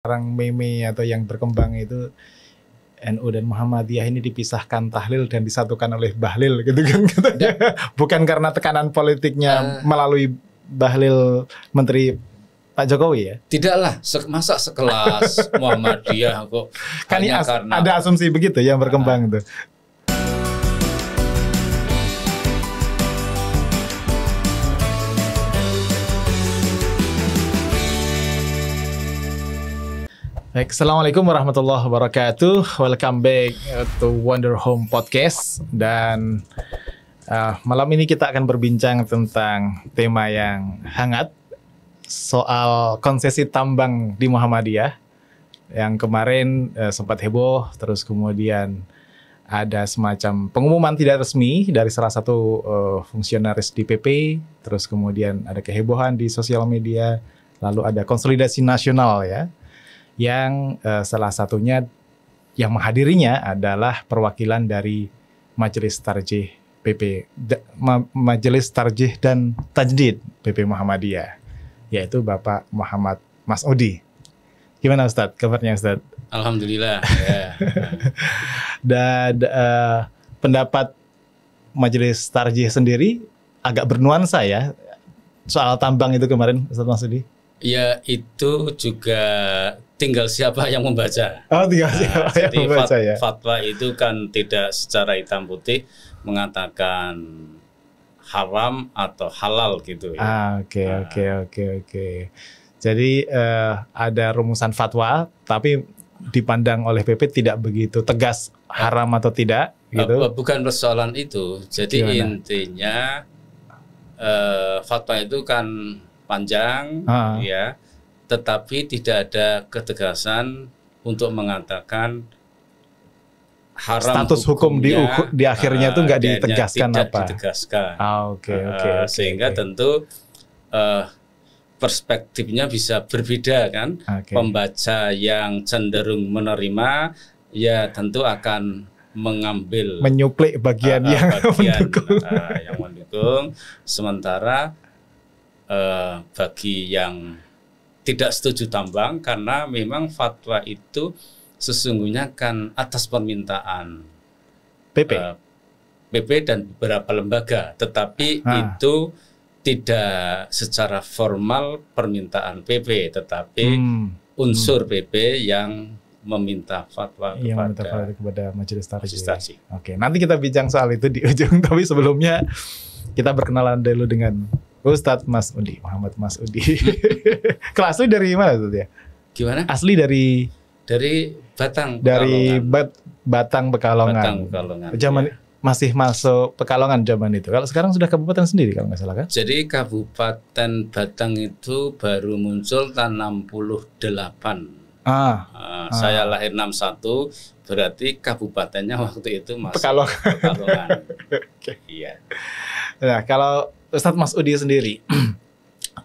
sekarang meme atau yang berkembang itu NU dan Muhammadiyah ini dipisahkan tahlil dan disatukan oleh Bahlil gitu kan katanya. Bukan karena tekanan politiknya uh, melalui Bahlil Menteri Pak Jokowi ya? Tidaklah, masa sekelas Muhammadiyah kok kan hanya karena ada asumsi begitu ya yang berkembang uh, itu. Baik, Assalamualaikum warahmatullahi wabarakatuh. Welcome back uh, to Wonder Home Podcast. Dan uh, malam ini kita akan berbincang tentang tema yang hangat soal konsesi tambang di Muhammadiyah yang kemarin uh, sempat heboh, terus kemudian ada semacam pengumuman tidak resmi dari salah satu uh, fungsionaris DPP, terus kemudian ada kehebohan di sosial media, lalu ada konsolidasi nasional ya yang uh, salah satunya yang menghadirinya adalah perwakilan dari Majelis Tarjih PP Ma, Majelis Tarjih dan Tajdid PP Muhammadiyah yaitu Bapak Muhammad Mas Odi. Gimana Ustadz kabarnya Ustadz? Alhamdulillah. Ya. dan uh, pendapat Majelis Tarjih sendiri agak bernuansa ya soal tambang itu kemarin Ustadz Mas Odi. Ya itu juga tinggal siapa yang membaca. Oh, tinggal nah, siapa nah, yang jadi membaca fat, ya. Fatwa itu kan tidak secara hitam putih mengatakan haram atau halal gitu ya. Ah, oke nah. oke oke oke. Jadi uh, ada rumusan fatwa tapi dipandang oleh PP tidak begitu tegas haram atau tidak gitu. Eh, bukan persoalan itu. Jadi Gimana? intinya uh, fatwa itu kan panjang -huh. Ah. ya tetapi tidak ada ketegasan untuk mengatakan haram status hukum di di akhirnya uh, itu nggak ditegaskan tidak apa ditegaskan ah, oke ah, oke okay, okay, uh, okay, sehingga okay. tentu uh, perspektifnya bisa berbeda kan okay. pembaca yang cenderung menerima ya tentu akan mengambil menyuplik bagian uh, yang bagian, mendukung uh, yang mendukung sementara uh, bagi yang tidak setuju tambang karena memang fatwa itu sesungguhnya kan atas permintaan PP uh, eh, PP dan beberapa lembaga tetapi ah. itu tidak secara formal permintaan PP tetapi hmm. unsur hmm. PP yang meminta fatwa yang kepada meminta fatwa kepada majelis tarjih. Oke, nanti kita bincang soal itu di ujung tapi sebelumnya kita berkenalan dulu dengan Ustadz Mas Udi, Muhammad Mas Udi. Hmm. Kelas lu dari mana tuh ya? Gimana? Asli dari dari Batang. Dari Bat Batang Pekalongan. Batang Pekalongan. Zaman ya. masih masuk Pekalongan zaman itu. Kalau sekarang sudah kabupaten sendiri kalau nggak salah kan? Jadi Kabupaten Batang itu baru muncul tahun 68. Ah, uh, ah. Saya ah. lahir 61, berarti kabupatennya waktu itu masuk Pekalongan. Pekalongan. okay. Iya. Nah, kalau Ustadz Mas Udi sendiri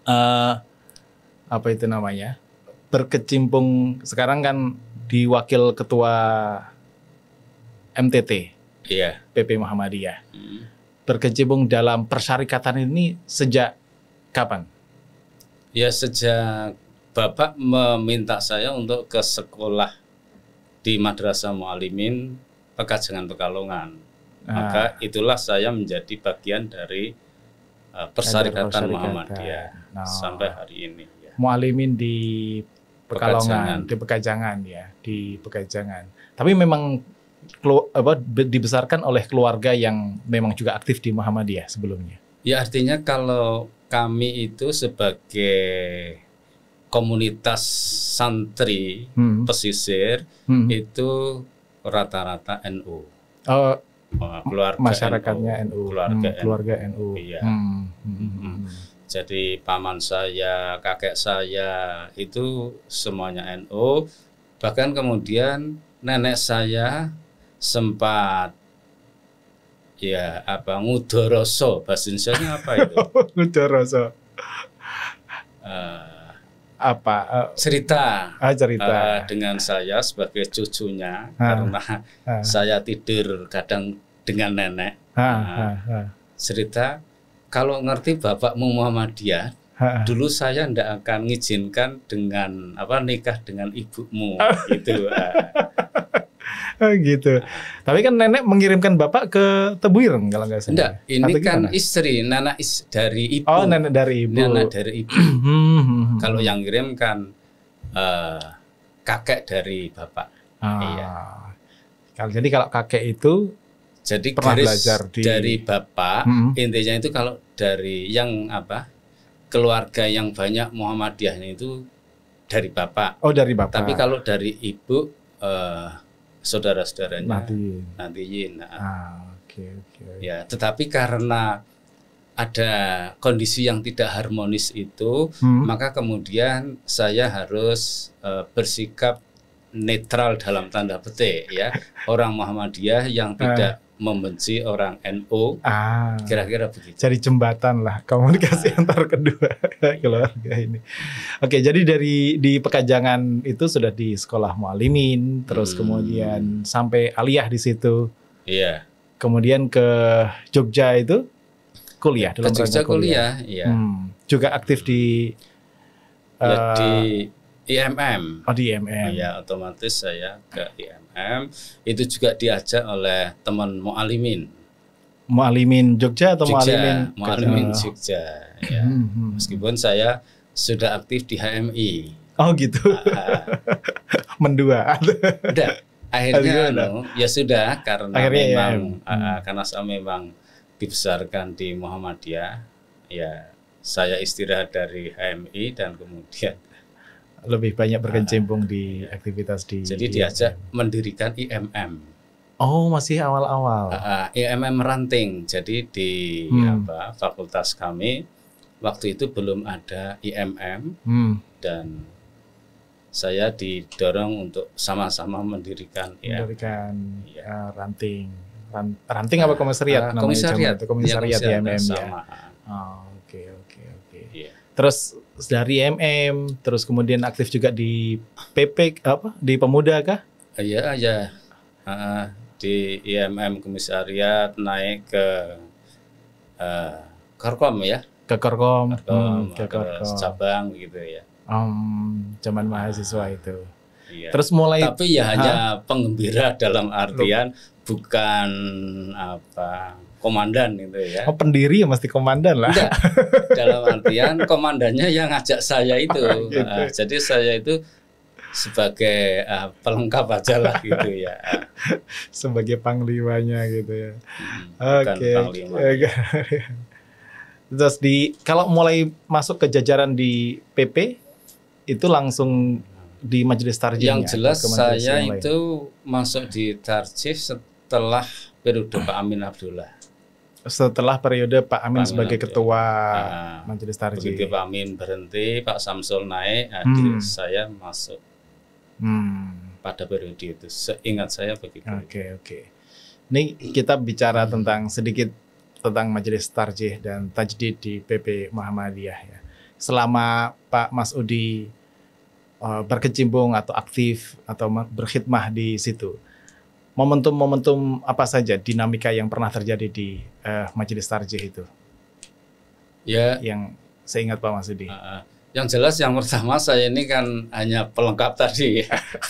uh, apa itu namanya berkecimpung sekarang kan di wakil ketua MTT yeah. PP Muhammadiyah hmm. berkecimpung dalam persyarikatan ini sejak kapan? Ya sejak Bapak meminta saya untuk ke sekolah di Madrasah Mualimin Pekajangan Pekalongan. Ah. Maka itulah saya menjadi bagian dari Eh, Persyarikatan Muhammadiyah ya, no. sampai hari ini. Ya. Mualimin di Pekalongan, Pekajangan. di Pekajangan ya, di Pekajangan. Tapi memang apa, dibesarkan oleh keluarga yang memang juga aktif di Muhammadiyah sebelumnya. Ya artinya kalau kami itu sebagai komunitas santri hmm. pesisir hmm. itu rata-rata NU. Uh, eh, Oh, keluarga masyarakatnya NU, NU. keluarga hmm, NU. keluarga NU. Iya. Hmm hmm, hmm. hmm. hmm. Jadi paman saya, kakek saya itu semuanya NU. Bahkan kemudian nenek saya sempat ya apa ngudoroso bahasa apa itu? ngudoroso. Uh, apa uh, cerita uh, cerita uh, dengan saya sebagai cucunya ah. karena ah. saya tidur kadang dengan nenek ha, ha, nah, ha. cerita kalau ngerti bapakmu Muhammadiyah ha. dulu saya ndak akan mengizinkan dengan apa nikah dengan ibumu oh. itu ah. oh, gitu. Tapi kan nenek mengirimkan bapak ke Tebuireng kalau nggak salah. Enggak, ini kan istri, Nana is dari ibu. Oh, nenek dari ibu. Nana dari ibu. Hmm, hmm, hmm. kalau yang ngirim kan uh, eh, kakek dari bapak. Ah. Iya. jadi kalau kakek itu jadi pernah garis belajar di... dari bapak hmm. intinya itu kalau dari yang apa keluarga yang banyak Muhammadiyah itu dari bapak. Oh dari bapak. Tapi kalau dari ibu eh, saudara-saudaranya nanti nanti Nah. Ah, okay, okay. Ya, tetapi karena ada kondisi yang tidak harmonis itu, hmm. maka kemudian saya harus uh, bersikap netral dalam tanda petik ya orang Muhammadiyah yang ah. tidak membenci orang NU. Ah, kira-kira begitu. Cari jembatan lah komunikasi ah. antar kedua keluarga ini. Oke, jadi dari di Pekajangan itu sudah di sekolah mualimin, terus hmm. kemudian sampai aliyah di situ. Iya. Kemudian ke Jogja itu kuliah dalam ke Jogja kuliah, kuliah. iya. Hmm. Juga aktif di ya, di eh, IMM. Oh di IMM. Iya, otomatis saya ke IMM. Itu juga diajak oleh teman Mualimin. Mualimin Jogja atau Jogja, Mualimin? Mualimin Jogja. Ya. Hmm, hmm. Meskipun saya sudah aktif di HMI. Oh gitu. Uh, Mendua. Udah. Akhirnya anu, ya sudah karena Akhirnya ya. memang ya. uh, karena saya memang dibesarkan di Muhammadiyah. Ya, saya istirahat dari HMI dan kemudian lebih banyak berkecimpung ah. di aktivitas di Jadi diajak mendirikan IMM. Oh, masih awal-awal. Uh, ah, ah, IMM Ranting. Jadi di hmm. apa fakultas kami waktu itu belum ada IMM hmm. dan saya didorong untuk sama-sama mendirikan ya. mendirikan iya. ya. uh, ranting Ran, ranting apa komisariat uh, komisariat komisariat, iya, ya, IMM ya. Oh, oke oke oke. Iya. Terus dari MM, terus kemudian aktif juga di PP apa di Pemuda kah? Ah, iya aja. Iya. Uh, ah, di IMM komisariat naik ke uh, eh, Korkom ya. Ke Korkom, Korkom hmm, ke, ke Korkom. cabang gitu ya. Um, zaman mahasiswa uh, itu. Iya. Terus mulai Tapi ya ha? hanya penggembira dalam artian Loh. bukan apa komandan gitu ya. Oh pendiri ya mesti komandan lah. Enggak. Dalam artian komandannya yang ngajak saya itu. Oh, gitu. uh, jadi saya itu sebagai uh, pelengkap aja lah gitu ya. sebagai panglimanya gitu ya. Hmm, Oke. Okay. Eh, Terus di kalau mulai masuk ke jajaran di PP itu langsung di majelis tarjih Yang ya? jelas saya yang itu masuk di tarjih setelah periode Pak Amin Abdullah setelah periode Pak Amin Pak sebagai Amin. ketua ya. Majelis Tarji. Begitu Pak Amin berhenti, Pak Samsul naik, hmm. adik saya masuk. Hmm. Pada periode itu, seingat saya begitu. Oke, okay, oke. Okay. Ini kita bicara hmm. tentang sedikit tentang Majelis Tarjih dan Tajdid di PP Muhammadiyah ya. Selama Pak Mas Udi eh, berkecimpung atau aktif atau berkhidmah di situ momentum-momentum apa saja dinamika yang pernah terjadi di uh, Majelis Tarjih itu? Ya, yang saya ingat Pak Masudi. Uh, yang jelas yang pertama saya ini kan hanya pelengkap tadi,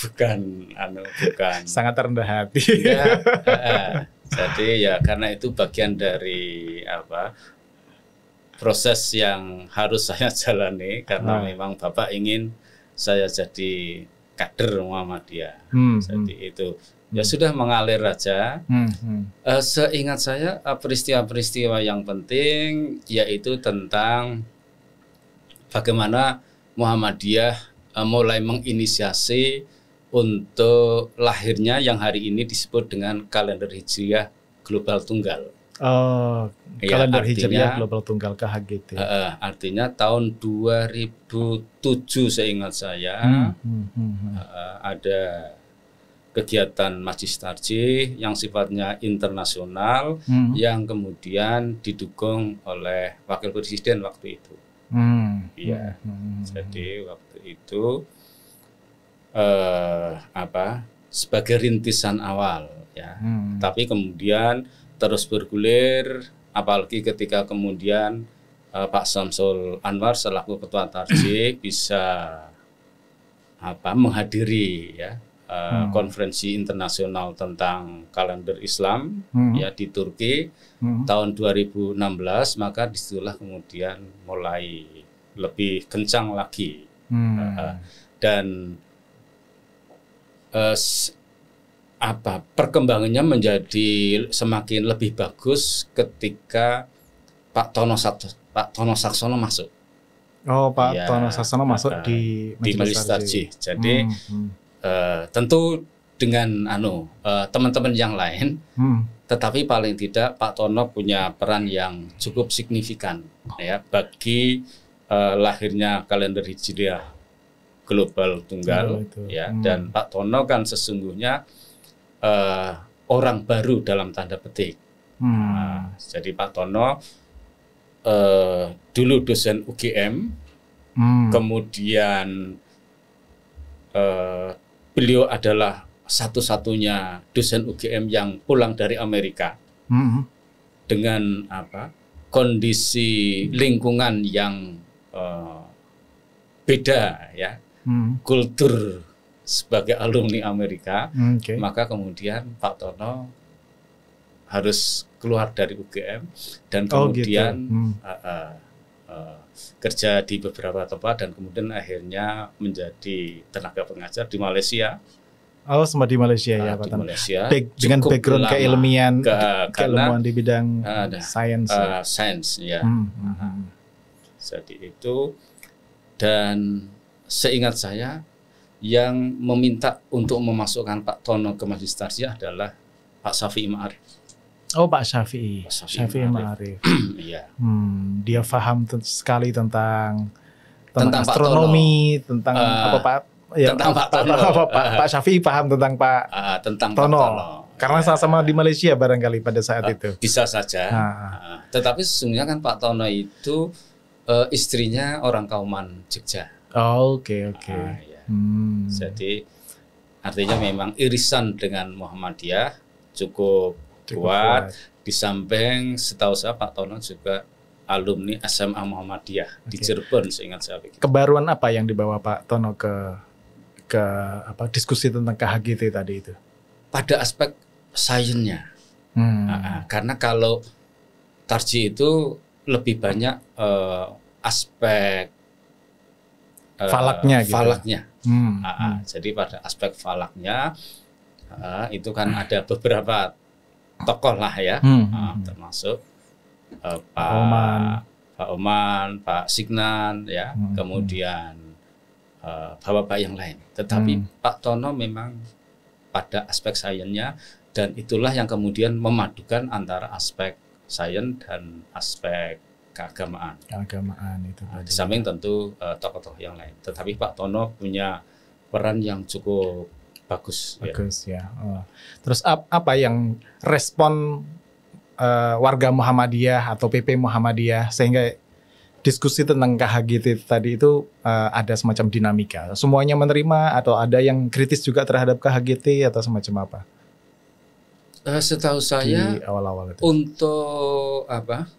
bukan anu bukan. Sangat rendah hati. Ya, uh, jadi ya karena itu bagian dari apa proses yang harus saya jalani karena uh. memang Bapak ingin saya jadi kader Muhammadiyah. Hmm, Jadi hmm. itu ya hmm. sudah mengalir saja. Hmm, hmm. Uh, seingat saya eh, peristiwa-peristiwa yang penting yaitu tentang bagaimana Muhammadiyah uh, mulai menginisiasi untuk lahirnya yang hari ini disebut dengan kalender Hijriah Global Tunggal. Oh, ya, kalender artinya, hijriah global tunggal HGT? Uh, ya? artinya tahun 2007 seingat saya hmm, hmm, hmm, Uh, ada kegiatan Majlis Tarjih yang sifatnya internasional hmm. yang kemudian didukung oleh wakil presiden waktu itu. Hmm. Iya. Ya. Hmm, hmm, hmm. Jadi waktu itu uh, apa sebagai rintisan awal ya. Hmm. Tapi kemudian terus bergulir apalagi ketika kemudian uh, Pak Samsul Anwar selaku ketua Tarsi bisa apa menghadiri ya uh, hmm. konferensi internasional tentang kalender Islam hmm. ya di Turki hmm. tahun 2016 maka disitulah kemudian mulai lebih kencang lagi hmm. uh, dan apa perkembangannya menjadi semakin lebih bagus ketika Pak Tono Pak Tono Saksono masuk. Oh Pak ya, Tono Saksono masuk uh, di Majelis di Tarji. Jadi hmm, hmm. Uh, tentu dengan anu uh, teman-teman yang lain, hmm. tetapi paling tidak Pak Tono punya peran yang cukup signifikan ya bagi uh, lahirnya kalender Hijriah global tunggal oh, ya hmm. dan Pak Tono kan sesungguhnya uh, orang baru dalam tanda petik. Hmm. Nah, jadi Pak Tono uh, dulu dosen UGM, hmm. kemudian uh, beliau adalah satu-satunya dosen UGM yang pulang dari Amerika hmm. dengan apa kondisi lingkungan yang uh, beda ya, hmm. kultur sebagai alumni Amerika, hmm, okay. maka kemudian Pak Tono harus keluar dari UGM dan kemudian oh, gitu. hmm. uh, uh, uh, kerja di beberapa tempat dan kemudian akhirnya menjadi tenaga pengajar di Malaysia. Oh, sempat di Malaysia uh, ya, ah, Pak Tono. dengan background keilmian, ke, keilmuan di bidang uh, sains. Uh, sains, ya. ya. Hmm, Uh-huh. Jadi itu dan seingat saya yang meminta untuk memasukkan Pak Tono ke Majelis Tarsiyah adalah Pak Safi Ma'arif. Oh Pak Syafi'i, Safi Syafi'i Ma'arif. Iya. hmm, dia paham sekali tentang tentang, tentang astronomi, Pak Tono. tentang uh, apa Pak ya, tentang Pak Tono. Apa, Pak, ah. Pak Syafi'i paham tentang Pak uh, tentang Tono. Pak Tono. Karena ya. sama-sama di Malaysia barangkali pada saat uh, itu. Bisa saja. Uh. Tetapi sesungguhnya kan Pak Tono itu uh, istrinya orang Kauman Jogja. Oh, oke okay, oke. Okay. Uh, ya. Hmm. Jadi artinya memang irisan dengan Muhammadiyah cukup, cukup kuat. kuat. Di samping setahu saya Pak Tono juga alumni SMA Muhammadiyah okay. di Cirebon seingat saya begitu. Kebaruan apa yang dibawa Pak Tono ke ke apa diskusi tentang KHGT tadi itu? Pada aspek sainsnya. Hmm. Nah, karena kalau Tarji itu lebih banyak uh, aspek uh, falaknya gitu. Ya? Falaknya. Hmm. Ha ah, ah. hmm. Jadi pada aspek falaknya ha, ah, itu kan ada beberapa tokoh lah ya, hmm. hmm, hmm. termasuk uh, Pak Oman. Pak Oman, Pak Signan, ya, hmm. hmm. kemudian bapak eh, bapak-bapak yang lain. Tetapi hmm. Pak Tono memang pada aspek sainsnya dan itulah yang kemudian memadukan antara aspek sains dan aspek keagamaan. Keagamaan itu. Nah, tadi. Di samping tentu eh, tokoh-tokoh uh, yang lain. Tetapi Pak Tono punya peran yang cukup bagus. Ya. Bagus ya. ya. Oh. Terus ap, apa yang respon uh, warga Muhammadiyah atau PP Muhammadiyah sehingga diskusi tentang KHGT tadi itu uh, ada semacam dinamika. Semuanya menerima atau ada yang kritis juga terhadap KHGT atau semacam apa? Uh, setahu saya awal-awal untuk apa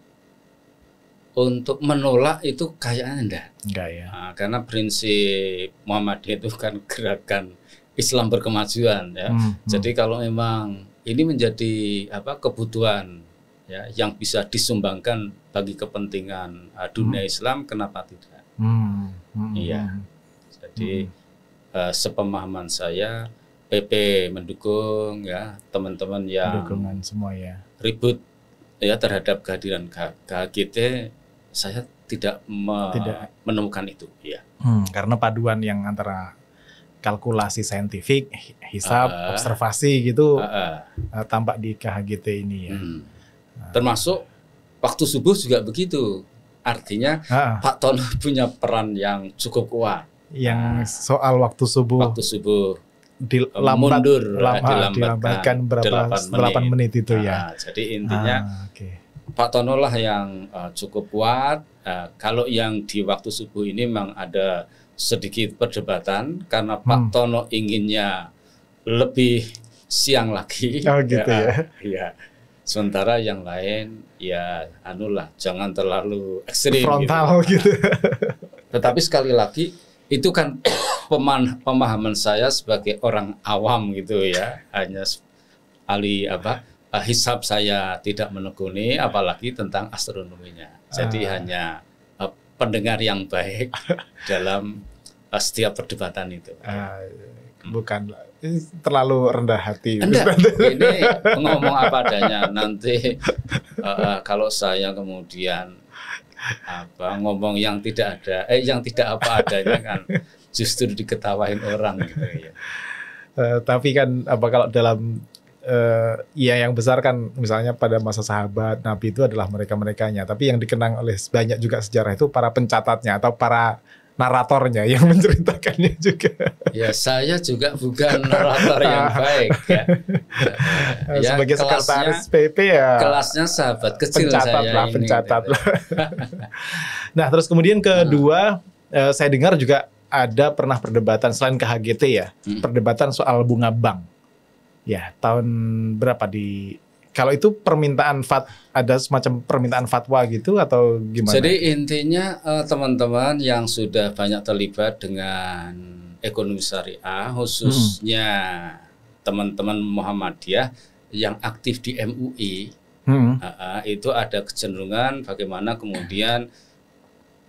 untuk menolak itu kayaknya enggak. Enggak ya. Nah, karena prinsip Muhammadiyah itu kan gerakan Islam berkemajuan ya. Hmm, hmm, Jadi kalau memang ini menjadi apa kebutuhan ya yang bisa disumbangkan bagi kepentingan uh, dunia hmm. Islam kenapa tidak? Hmm, hmm, iya. Hmm. Jadi hmm. uh, sepemahaman saya PP mendukung ya teman-teman yang semua ya. Ribut ya terhadap kehadiran KGT saya tidak, me tidak. menemukan itu ya hmm, karena paduan yang antara kalkulasi saintifik hisab uh, ah. observasi gitu uh, uh. tampak di KHGT ini ya hmm. uh. termasuk waktu subuh juga begitu artinya uh. Pak Tono punya peran yang cukup kuat yang uh. soal waktu subuh waktu subuh dilambat, eh, mundur lama, dilambatkan, dilambatkan berapa 8 menit, 8 menit itu ya. Nah, jadi intinya ah, okay. Pak Tono lah yang uh, cukup kuat. Uh, kalau yang di waktu subuh ini memang ada sedikit perdebatan karena hmm. Pak Tono inginnya lebih siang lagi. Oh gitu ya, ya. ya. Sementara yang lain ya anulah jangan terlalu ekstrim. Gitu. Frontal gitu. gitu. Tetapi sekali lagi itu kan pemahaman saya sebagai orang awam gitu ya hanya ahli apa uh, hisab saya tidak menekuni iya. apalagi tentang astronominya. Jadi ah. hanya uh, pendengar yang baik dalam uh, setiap perdebatan itu. Ah, iya. bukan terlalu rendah hati. ini ngomong apa adanya. Nanti uh, kalau saya kemudian apa ngomong yang tidak ada eh yang tidak apa adanya kan justru diketawain orang gitu ya. Uh, tapi kan apa kalau dalam uh, ya yang besar kan misalnya pada masa sahabat Nabi itu adalah mereka-merekanya. Tapi yang dikenang oleh banyak juga sejarah itu para pencatatnya atau para naratornya yang menceritakannya juga. Ya saya juga bukan narator yang baik. Ya. Eh, ya sebagai kelasnya, sekretaris PP ya. Kelasnya sahabat kecil pencatat saya lah, ini. nah terus kemudian ah. kedua hmm. saya dengar juga ada pernah perdebatan selain KHGT ya, hmm. perdebatan soal bunga bank ya tahun berapa di kalau itu permintaan fat ada semacam permintaan fatwa gitu atau gimana? Jadi intinya eh, teman-teman yang sudah banyak terlibat dengan ekonomi syariah khususnya teman-teman Muhammadiyah yang aktif di MUI hmm. Eh, eh, itu ada kecenderungan bagaimana kemudian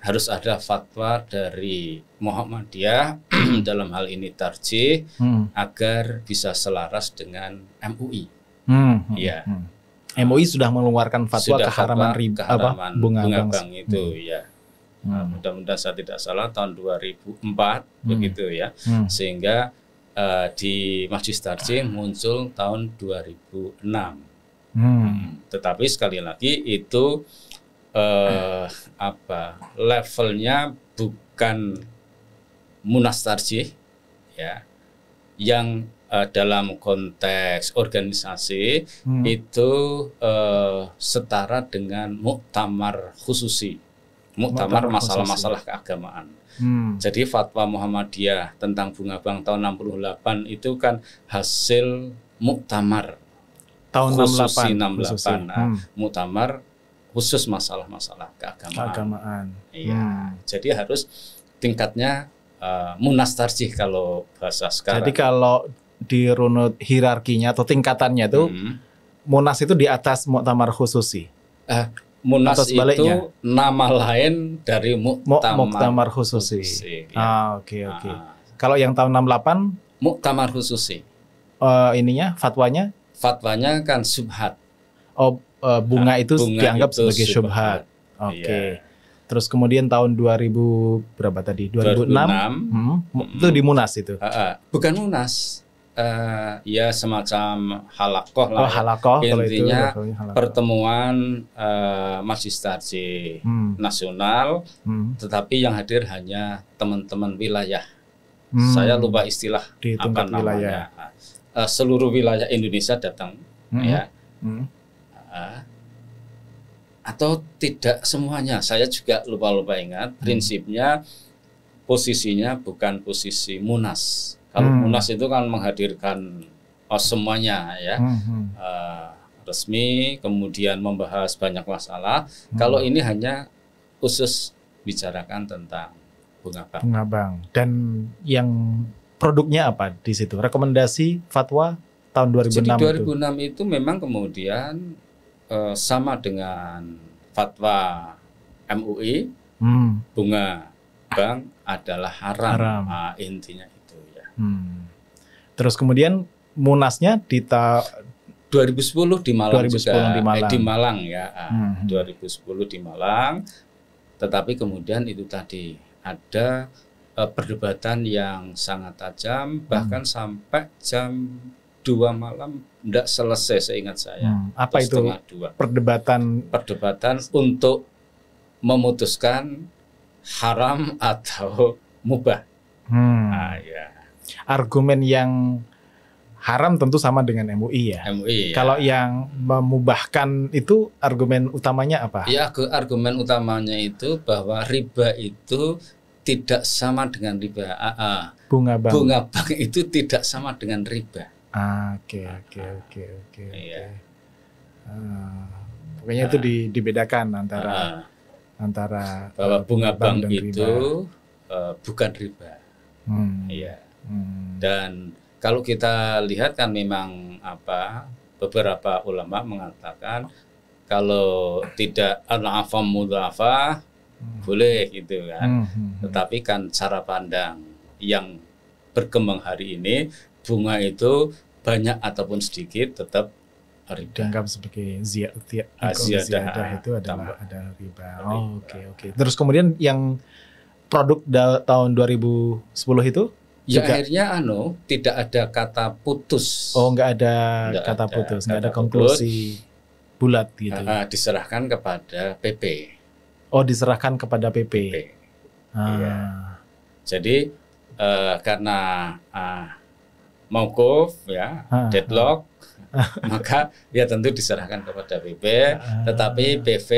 harus ada fatwa dari Muhammadiyah dalam hal ini tarjih hmm. agar bisa selaras dengan MUI. Hmm. Ya. Hmm. Iya. MUI hmm. sudah mengeluarkan fatwa sudah keharaman riba apa bunga, bunga bank, itu hmm. ya. Nah, mudah-mudahan saya tidak salah tahun 2004 hmm. begitu ya. Hmm. Sehingga uh, di Masjid Tarjih muncul tahun 2006. Hmm. hmm. Tetapi sekali lagi itu eh, apa levelnya bukan munas tarjih ya yang eh, dalam konteks organisasi hmm. itu eh, setara dengan muktamar khususi muktamar masalah-masalah keagamaan. Hmm. Jadi fatwa Muhammadiyah tentang bunga bang tahun 68 itu kan hasil muktamar tahun khususi 68, 68. Khususi. Nah, hmm. muktamar khusus masalah-masalah keagamaan. Keagamaan. Iya. Hmm. Jadi harus tingkatnya uh, munas tarjih kalau bahasa sekarang. Jadi kalau di runut hierarkinya atau tingkatannya itu hmm. munas itu di atas muktamar khususi. Uh, Munas itu nama lain dari Muktamar, Muktamar Khususi. ya. Ah, oke okay, ah. oke. Okay. Ah. Kalau yang tahun 68 Muktamar Khususi. Uh, ininya fatwanya? Fatwanya kan subhat. Oh, uh, bunga nah, itu bunga dianggap itu sebagai syubhat. Oke. Okay. Iya. Terus kemudian tahun 2000 berapa tadi? 2006. 2006. Hmm, hmm. Itu di Munas itu. Uh, uh, bukan Munas. Uh, ya semacam halakoh lah. Oh, ya. halakoh Intinya kalau itu halakoh. pertemuan uh, eh, Majelis hmm. nasional hmm. tetapi yang hadir hanya teman-teman wilayah. Hmm. Saya lupa istilah di apa namanya. Wilayah. Uh, seluruh wilayah Indonesia datang hmm. ya. Hmm atau tidak semuanya. Saya juga lupa-lupa ingat hmm. prinsipnya posisinya bukan posisi munas. Kalau hmm. munas itu kan menghadirkan oh, semuanya ya. Hmm. Uh, resmi kemudian membahas banyak masalah. Hmm. Kalau ini hanya khusus bicarakan tentang bunga bank. Bunga bank dan yang produknya apa di situ? Rekomendasi fatwa tahun 2006 Jadi 2006 itu, itu memang kemudian Eh, sama dengan fatwa MUI hmm. bunga bank adalah haram, haram. Nah, intinya itu ya. Hmm. Terus kemudian munasnya di tahun 2010 di Malang 2010 juga di Malang, eh, di Malang ya ah, hmm. 2010 di Malang tetapi kemudian itu tadi ada uh, perdebatan yang sangat tajam bahkan hmm. sampai jam dua malam tidak selesai seingat saya. Hmm, apa itu dua. perdebatan? Perdebatan untuk memutuskan haram atau mubah. Hmm. Nah, ya. Argumen yang haram tentu sama dengan MUI ya. MUI. Ya. Kalau yang memubahkan itu argumen utamanya apa? Ya, argumen utamanya itu bahwa riba itu tidak sama dengan riba. Ah, ah. Bunga bank. Bunga bank itu tidak sama dengan riba. Oke oke oke oke. Iya. Ah, pokoknya itu di, ah. dibedakan antara uh, antara bahwa eh, bunga bank, bank itu Uh, bukan riba. Hmm. Iya. Hmm. Dan kalau kita lihat kan memang apa beberapa ulama mengatakan kalau tidak al mudafa hmm. boleh gitu kan. Hmm, hmm, hmm. Tetapi kan cara pandang yang berkembang hari ini bunga itu banyak ataupun sedikit tetap riba. Dianggap sebagai ziyadah zia, zia, ah, ah, itu adalah tambah. ada riba. Oh, oke oke. Okay, okay. Terus kemudian yang produk da- tahun 2010 itu Ya juga. akhirnya anu tidak ada kata putus. Oh nggak ada nggak kata ada, putus, nggak ada konklusi putus, bulat gitu. Uh, diserahkan kepada PP. Oh diserahkan kepada PP. PP. Ah. Iya. Jadi uh, karena uh, mauquf ya, ha, deadlock, ha. maka ya tentu diserahkan kepada BP. Tetapi PV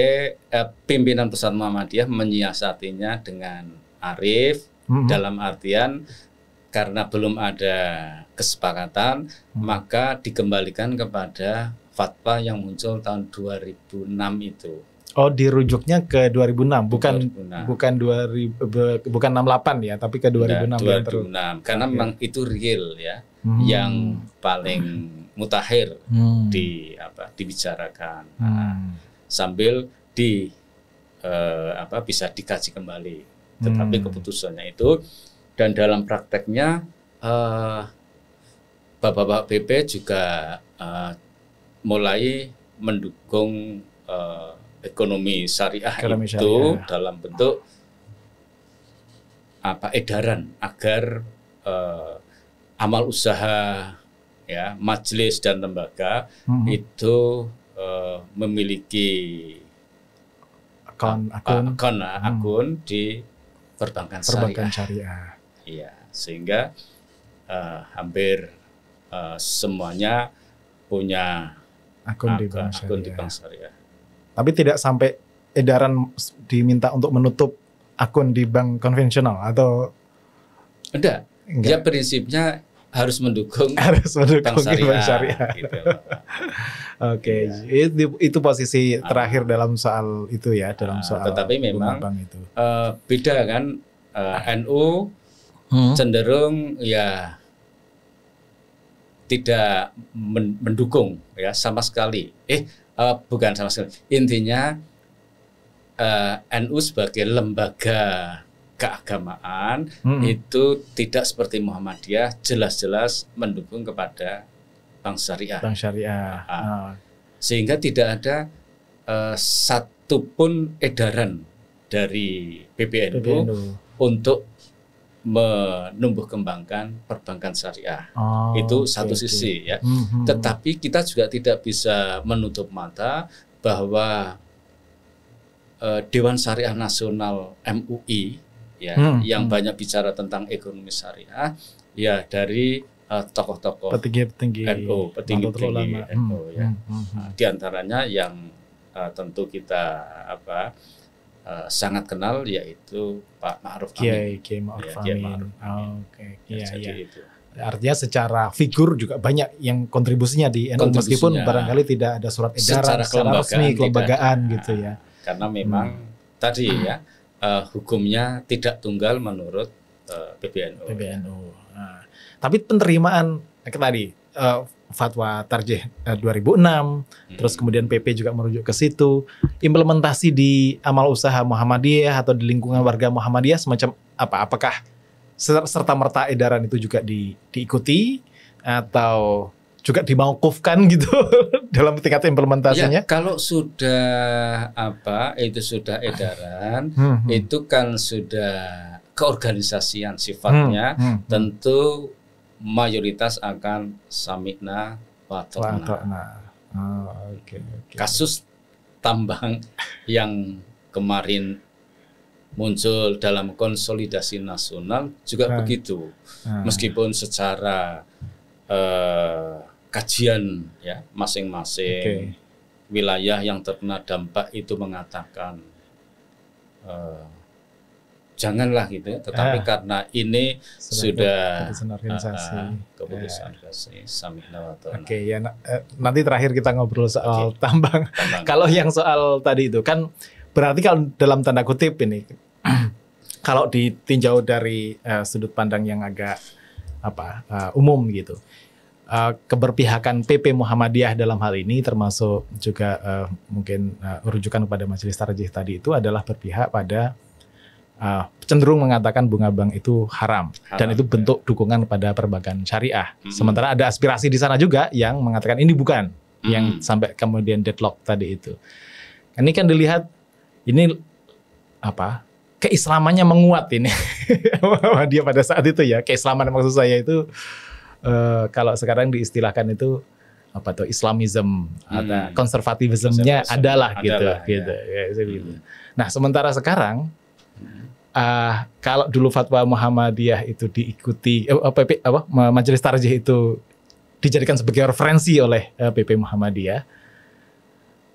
eh, pimpinan pusat Muhammadiyah menyiasatinya dengan arif hmm. dalam artian karena belum ada kesepakatan, hmm. maka dikembalikan kepada fatwa yang muncul tahun 2006 itu. Oh, dirujuknya ke 2006, bukan 2006. bukan 2000 bukan 68 ya, tapi ke 2006 nah, 2006 karena memang itu real ya hmm. yang paling mutakhir hmm. di apa dibicarakan hmm. nah, sambil di eh, apa bisa dikaji kembali hmm. tetapi hmm. keputusannya itu dan dalam prakteknya eh, bapak-bapak BP juga eh, mulai mendukung eh, ekonomi syariah ekonomi itu syariah. Ya. dalam bentuk apa edaran agar eh, amal usaha ya majelis dan lembaga hmm. itu uh, memiliki akun akun akun, nah, hmm. akun di perbankan, perbankan syariah. Iya, sehingga uh, hampir uh, semuanya punya akun, di bank syariah. akun di bank syariah. Tapi tidak sampai edaran diminta untuk menutup akun di bank konvensional atau Enggak. Enggak. Ya prinsipnya harus mendukung harus mendukung bank syariah, syariah. Gitu. Oke, okay. ya. itu, itu posisi terakhir ah. dalam soal itu ya, dalam ah, soal. tetapi memang bank itu. Uh, beda kan uh, eh, ah. NU hmm. cenderung ya tidak mendukung ya sama sekali. Eh uh, bukan sama sekali. Intinya uh, NU sebagai lembaga keagamaan hmm. itu tidak seperti Muhammadiyah jelas-jelas mendukung kepada bank syariah. Bank syariah. Ah. Nah. Sehingga tidak ada uh, satupun edaran dari PBNU, PBNU. untuk menumbuh kembangkan perbankan syariah. Oh, itu satu okay, sisi okay. ya. Mm-hmm. Tetapi kita juga tidak bisa menutup mata bahwa eh, Dewan Syariah Nasional MUI ya hmm. yang hmm. banyak bicara tentang ekonomi syariah ya dari eh, tokoh-tokoh petinggi-petinggi NU, petinggi-petinggi NU ya. Hmm. Nah, hmm. hmm. Hmm. Di antaranya yang uh, tentu kita apa uh, sangat kenal yaitu Pak Ma'ruf Amin. Kiai Kiai Ma'ruf Amin. Ya, Amin. Amin. Oh, Oke. Okay. Ya, ya, jadi ya. itu. Artinya secara figur juga banyak yang kontribusinya di NU meskipun barangkali tidak ada surat edaran secara, secara resmi kelembagaan tidak. Ah, gitu ya. Karena memang hmm. tadi ya, hmm. ya uh, hukumnya tidak tunggal menurut uh, eh, PBNU. PBNU. Nah, tapi penerimaan tadi uh, fatwa tarjih uh, 2006, hmm. terus kemudian PP juga merujuk ke situ. Implementasi di amal usaha Muhammadiyah atau di lingkungan warga Muhammadiyah semacam apa? Apakah serta merta edaran itu juga di, diikuti atau juga dimaukufkan gitu dalam tingkat implementasinya. Ya, kalau sudah apa itu sudah edaran, hmm, hmm, hmm. itu kan sudah keorganisasian sifatnya, hmm, hmm, hmm. tentu mayoritas akan samikna patokna Oh, okay, okay. Kasus tambang yang kemarin muncul dalam konsolidasi nasional juga hmm. begitu, Hmm. meskipun secara eh, kajian ya masing-masing okay. wilayah yang terkena dampak itu mengatakan uh, janganlah gitu ya, tetapi eh, karena ini sudah keputusan ah, ah, organisasi uh, keputusan yeah. oke okay, ya na eh, nanti terakhir kita ngobrol soal okay. tambang, tambang. kalau yang soal tadi itu kan berarti kalau dalam tanda kutip ini kalau ditinjau dari uh, sudut pandang yang agak apa uh, umum gitu Eh, keberpihakan PP Muhammadiyah dalam hal ini termasuk juga uh, mungkin uh, rujukan kepada Majelis Tarjih tadi itu adalah berpihak pada uh, cenderung mengatakan bunga bank itu haram, haram dan itu ya. bentuk ya. dukungan pada perbankan syariah. hmm. Sementara ada aspirasi di sana juga yang mengatakan ini bukan hmm. yang sampai kemudian deadlock tadi itu. Ini kan dilihat ini apa? Keislamannya menguat ini. Dia pada saat itu ya, keislaman maksud saya itu Eh, kalau sekarang diistilahkan itu apa tuh Islamism hmm. ada konservatismenya adalah, adalah gitu Ya. gitu. Ya, hmm. Nah sementara sekarang uh, kalau dulu fatwa Muhammadiyah itu diikuti eh, PP eh, apa Majelis Tarjih itu dijadikan sebagai referensi oleh eh, PP Muhammadiyah.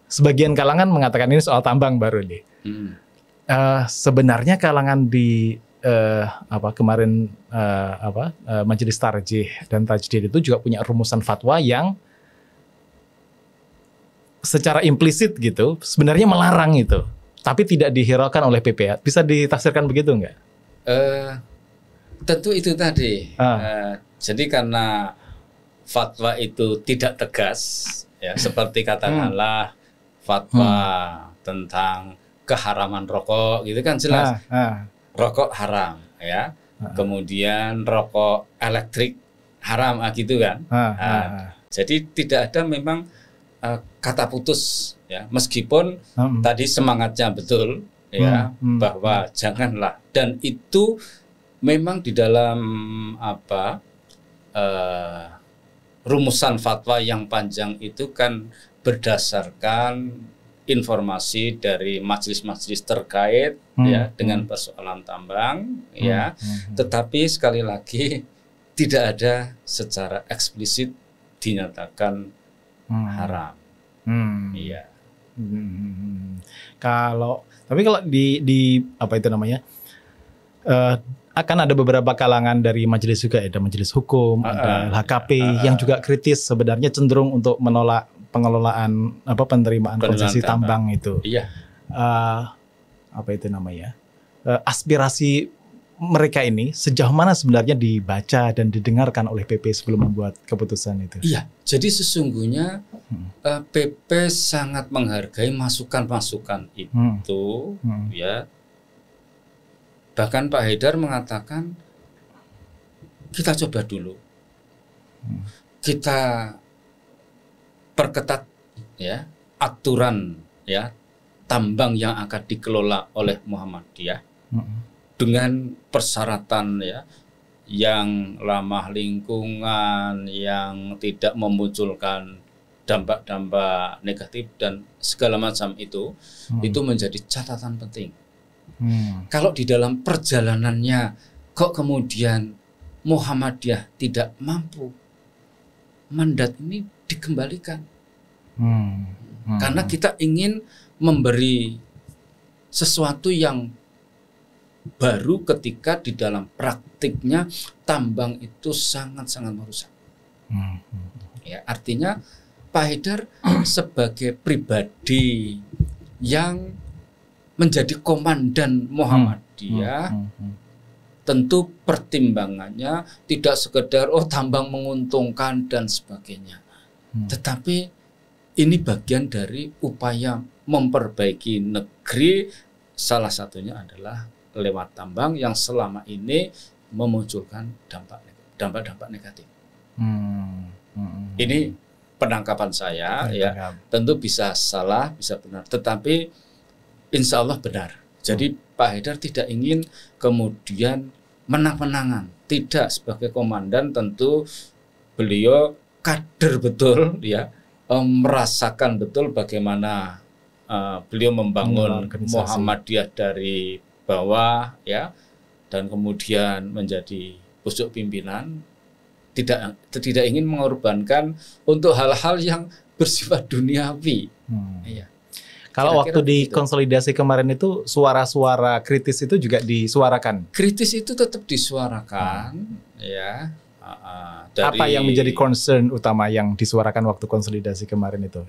Sebagian kalangan mengatakan ini soal tambang baru nih. Hmm. Uh, sebenarnya kalangan di uh, apa kemarin uh, apa uh, majelis tarjih dan tajdid itu juga punya rumusan fatwa yang secara implisit gitu sebenarnya melarang itu tapi tidak dihiraukan oleh PPA bisa ditafsirkan begitu nggak? Uh, tentu itu tadi uh. Uh, jadi karena fatwa itu tidak tegas ya hmm. seperti katakanlah hmm. fatwa hmm. tentang keharaman rokok gitu kan jelas uh, uh rokok haram ya. -huh. Kemudian rokok elektrik haram ah, gitu kan. Ah. Jadi tidak ada memang uh, kata putus ya. Meskipun -huh. Hmm. tadi semangatnya betul ya uh hmm, -huh. Hmm. bahwa janganlah dan itu memang di dalam apa uh, rumusan fatwa yang panjang itu kan berdasarkan informasi dari majelis-majelis terkait hmm. ya dengan persoalan tambang hmm. ya hmm. tetapi sekali lagi tidak ada secara eksplisit dinyatakan hmm. haram hmm. Iya. hmm. kalau tapi kalau di di apa itu namanya uh, akan ada beberapa kalangan dari majelis juga ada majelis hukum, uh, ada ah, LHKP uh, ah, uh, yang juga kritis sebenarnya cenderung untuk menolak pengelolaan apa penerimaan konsesi tambang, tambang itu. Iya. Uh, apa itu namanya? Uh, aspirasi mereka ini sejauh mana sebenarnya dibaca dan didengarkan oleh PP sebelum membuat keputusan itu? Iya, jadi sesungguhnya hmm. uh, eh, PP sangat menghargai masukan-masukan hmm. itu, hmm. Hmm. ya. Bahkan Pak Haidar mengatakan kita coba dulu, hmm. kita perketat ya aturan ya tambang yang akan dikelola oleh Muhammadiyah hmm. dengan persyaratan ya yang ramah lingkungan yang tidak memunculkan dampak-dampak negatif dan segala macam itu hmm. itu menjadi catatan penting. Hmm. Kalau di dalam perjalanannya kok kemudian Muhammadiyah tidak mampu mandat ini dikembalikan. Hmm. Hmm. Karena kita ingin memberi sesuatu yang baru ketika di dalam praktiknya tambang itu sangat-sangat merusak. Hmm. Ya, artinya Pak Haidar sebagai pribadi yang menjadi komandan hmm. Muhammadiyah hmm. Hmm. Hmm tentu pertimbangannya tidak sekedar oh tambang menguntungkan dan sebagainya. Hmm. Tetapi ini bagian dari upaya memperbaiki negeri salah satunya adalah lewat tambang yang selama ini memunculkan dampak dampak-dampak negatif. Hmm. Hmm. Ini penangkapan saya hmm. ya tentu bisa salah bisa benar tetapi insya Allah benar. Jadi hmm. Pak Haidar tidak ingin kemudian menang-menangan tidak sebagai komandan tentu beliau kader betul ya um, merasakan betul bagaimana uh, beliau membangun hmm, Muhammadiyah dari bawah ya dan kemudian menjadi pusuk pimpinan tidak tidak ingin mengorbankan untuk hal-hal yang bersifat duniawi. Hmm. Ya. Kalau Kira-kira waktu dikonsolidasi itu. kemarin itu suara-suara kritis itu juga disuarakan. Kritis itu tetap disuarakan, hmm. ya dari, Apa yang menjadi concern utama yang disuarakan waktu konsolidasi kemarin itu?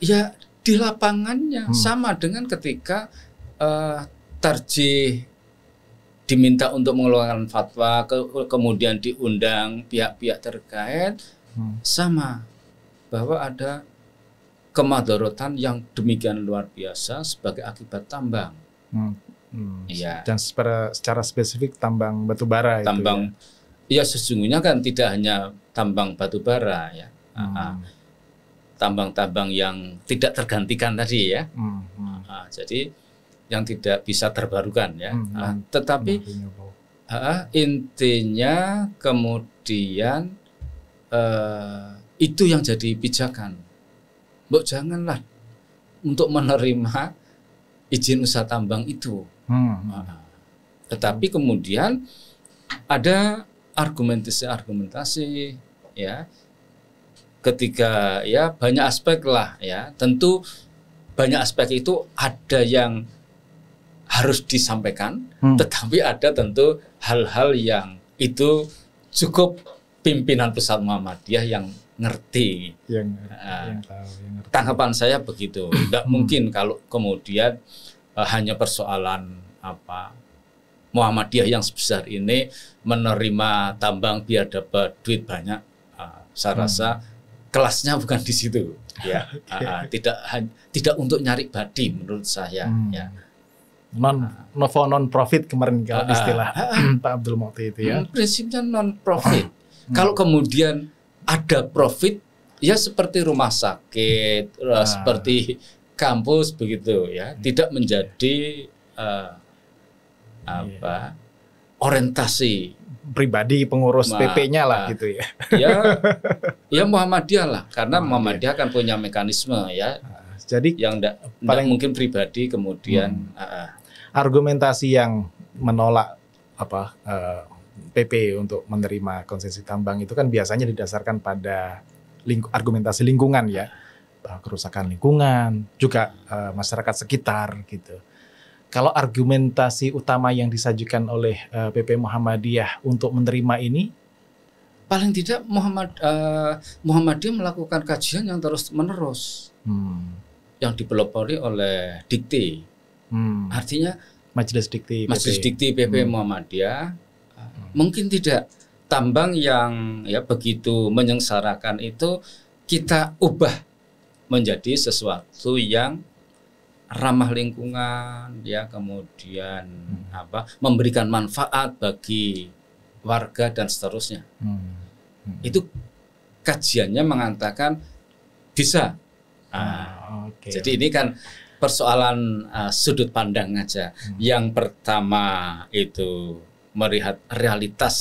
Ya di lapangannya hmm. sama dengan ketika uh, eh, tarjih diminta untuk mengeluarkan fatwa ke, kemudian diundang pihak-pihak terkait hmm. sama bahwa ada kemadorotan yang demikian luar biasa sebagai akibat tambang. Hmm. Hmm. Ya. Dan secara, secara spesifik tambang batubara tambang itu. ya? Ya sesungguhnya kan tidak hanya tambang batu bara ya. Hmm. Ah, ah. Tambang-tambang yang tidak tergantikan tadi ya. Hmm. Hmm. Ah, jadi yang tidak bisa terbarukan ya. Hmm. hmm. tetapi hmm. intinya kemudian uh, itu yang jadi pijakan. Mbok janganlah untuk menerima izin usaha tambang itu. Hmm. Uh, tetapi kemudian ada argumentasi-argumentasi ya ketika ya banyak aspek lah ya tentu banyak aspek itu ada yang harus disampaikan hmm. tetapi ada tentu hal-hal yang itu cukup pimpinan pusat Muhammadiyah yang ngerti yang, uh, yang tahu, yang ngerti. tanggapan saya begitu tidak hmm. mungkin kalau kemudian uh, hanya persoalan apa Muhammadiyah yang sebesar ini menerima tambang biar dapat duit banyak, uh, saya hmm. rasa kelasnya bukan di situ. Ya, ah, okay. uh, ah, tidak tidak untuk nyari badi menurut saya. Hmm. Ya. Non novo non profit kemarin kalau uh, istilah uh, Pak Abdul Mukti itu ya. Hmm, prinsipnya non profit. Uh, hmm. Kalau kemudian ada profit, ya seperti rumah sakit, uh. seperti kampus begitu ya, hmm. tidak menjadi uh, Iya. apa yeah. orientasi pribadi pengurus Ma, PP-nya lah ah. gitu ya. Ya, ya Muhammadiyah lah karena Muhammadiyah, Muhammadiyah kan punya mekanisme ya. Ah, jadi yang enggak, paling mungkin pribadi kemudian hmm, uh, argumentasi yang menolak apa uh, eh, PP untuk menerima konsesi tambang itu kan biasanya didasarkan pada ling argumentasi lingkungan ya kerusakan lingkungan juga uh, masyarakat sekitar gitu kalau argumentasi utama yang disajikan oleh uh, eh, PP Muhammadiyah untuk menerima ini paling tidak Muhammad uh, eh, Muhammadiyah melakukan kajian yang terus menerus hmm. yang dipelopori oleh Dikti hmm. artinya Majelis Dikti PP. Majelis Dikti PP hmm. Muhammadiyah eh, hmm. mungkin tidak tambang yang ya begitu menyengsarakan itu kita ubah menjadi sesuatu yang ramah lingkungan ya kemudian hmm. apa memberikan manfaat bagi warga dan seterusnya hmm. Hmm. itu kajiannya mengatakan bisa ah, nah, okay. jadi ini kan persoalan uh, sudut pandang aja hmm. yang pertama itu melihat realitas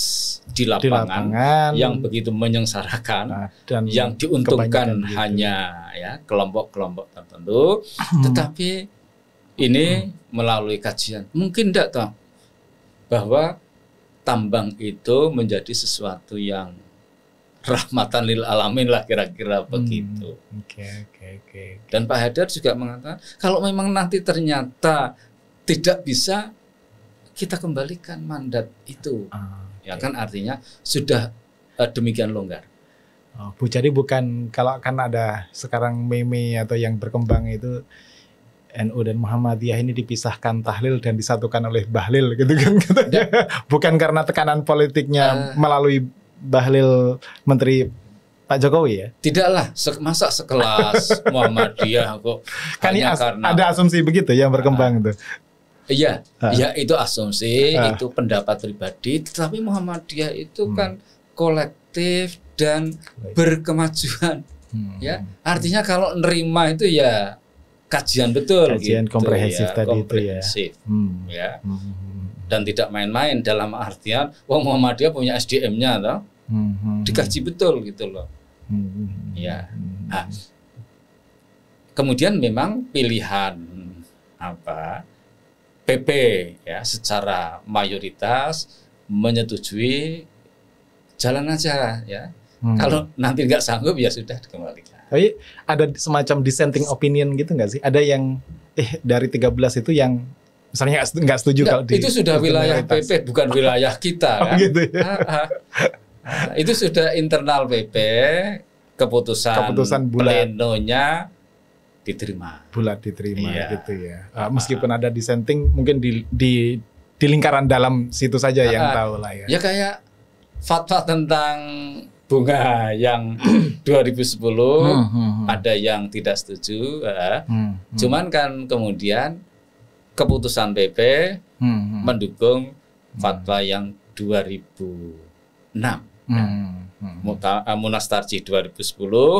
di lapangan, di lapangan yang begitu menyengsarakan nah, dan yang diuntungkan gitu. hanya ya kelompok-kelompok tertentu hmm. tetapi ini hmm. melalui kajian mungkin tidak tahu bahwa tambang itu menjadi sesuatu yang rahmatan lil alamin lah kira-kira hmm, begitu. Oke okay, okay, Okay, Dan Pak Hadar juga mengatakan kalau memang nanti ternyata tidak bisa kita kembalikan mandat itu. Ah, ya okay. kan artinya sudah uh, demikian longgar. Oh, Bu, jadi bukan kalau kan ada sekarang meme atau yang berkembang itu NU dan Muhammadiyah ini dipisahkan tahlil dan disatukan oleh Bahlil gitu kan. katanya. bukan karena tekanan politiknya uh, melalui Bahlil Menteri Pak Jokowi ya? Tidaklah, se masa sekelas Muhammadiyah kok kan as- karena ada asumsi begitu yang berkembang uh, itu. Iya, uh. ya itu asumsi, uh. itu pendapat pribadi. Tetapi Muhammadiyah itu hmm. kan kolektif dan berkemajuan. Hmm. Ya, artinya kalau nerima itu ya kajian betul. Kajian gitu, ya, komprehensif ya, tadi komprehensif, itu ya. Hmm. Ya, hmm, hmm, hmm. dan tidak main-main dalam artian, wah Muhammadiyah punya SDM-nya, loh. Hmm, hmm. Dikaji betul gitu loh. Hmm. Ya. Nah, kemudian memang pilihan apa PP ya secara mayoritas menyetujui jalan aja ya. Hmm. Kalau nanti nggak sanggup ya sudah dikembalikan. Tapi ada semacam dissenting opinion gitu nggak sih? Ada yang eh dari 13 itu yang misalnya nggak setuju nah, kalau itu di, sudah wilayah mayoritas. PP bukan wilayah kita kan. gitu ya? Ah, ah. Nah, itu sudah internal PP keputusan, keputusan bulan. plenonya diterima. Bulat diterima iya. gitu ya. Uh, meskipun ah. ada dissenting mungkin di di di lingkaran dalam situ saja uh, yang ah, tahu lah ya. Ya kayak fatwa tentang bunga yang 2010 hmm, hmm, hmm. ada yang tidak setuju, uh, hmm, hmm. cuman kan kemudian keputusan PP hmm, hmm. mendukung hmm. fatwa yang 2006. Hmm. Ya. Hmm. Munas Tarjih 2010,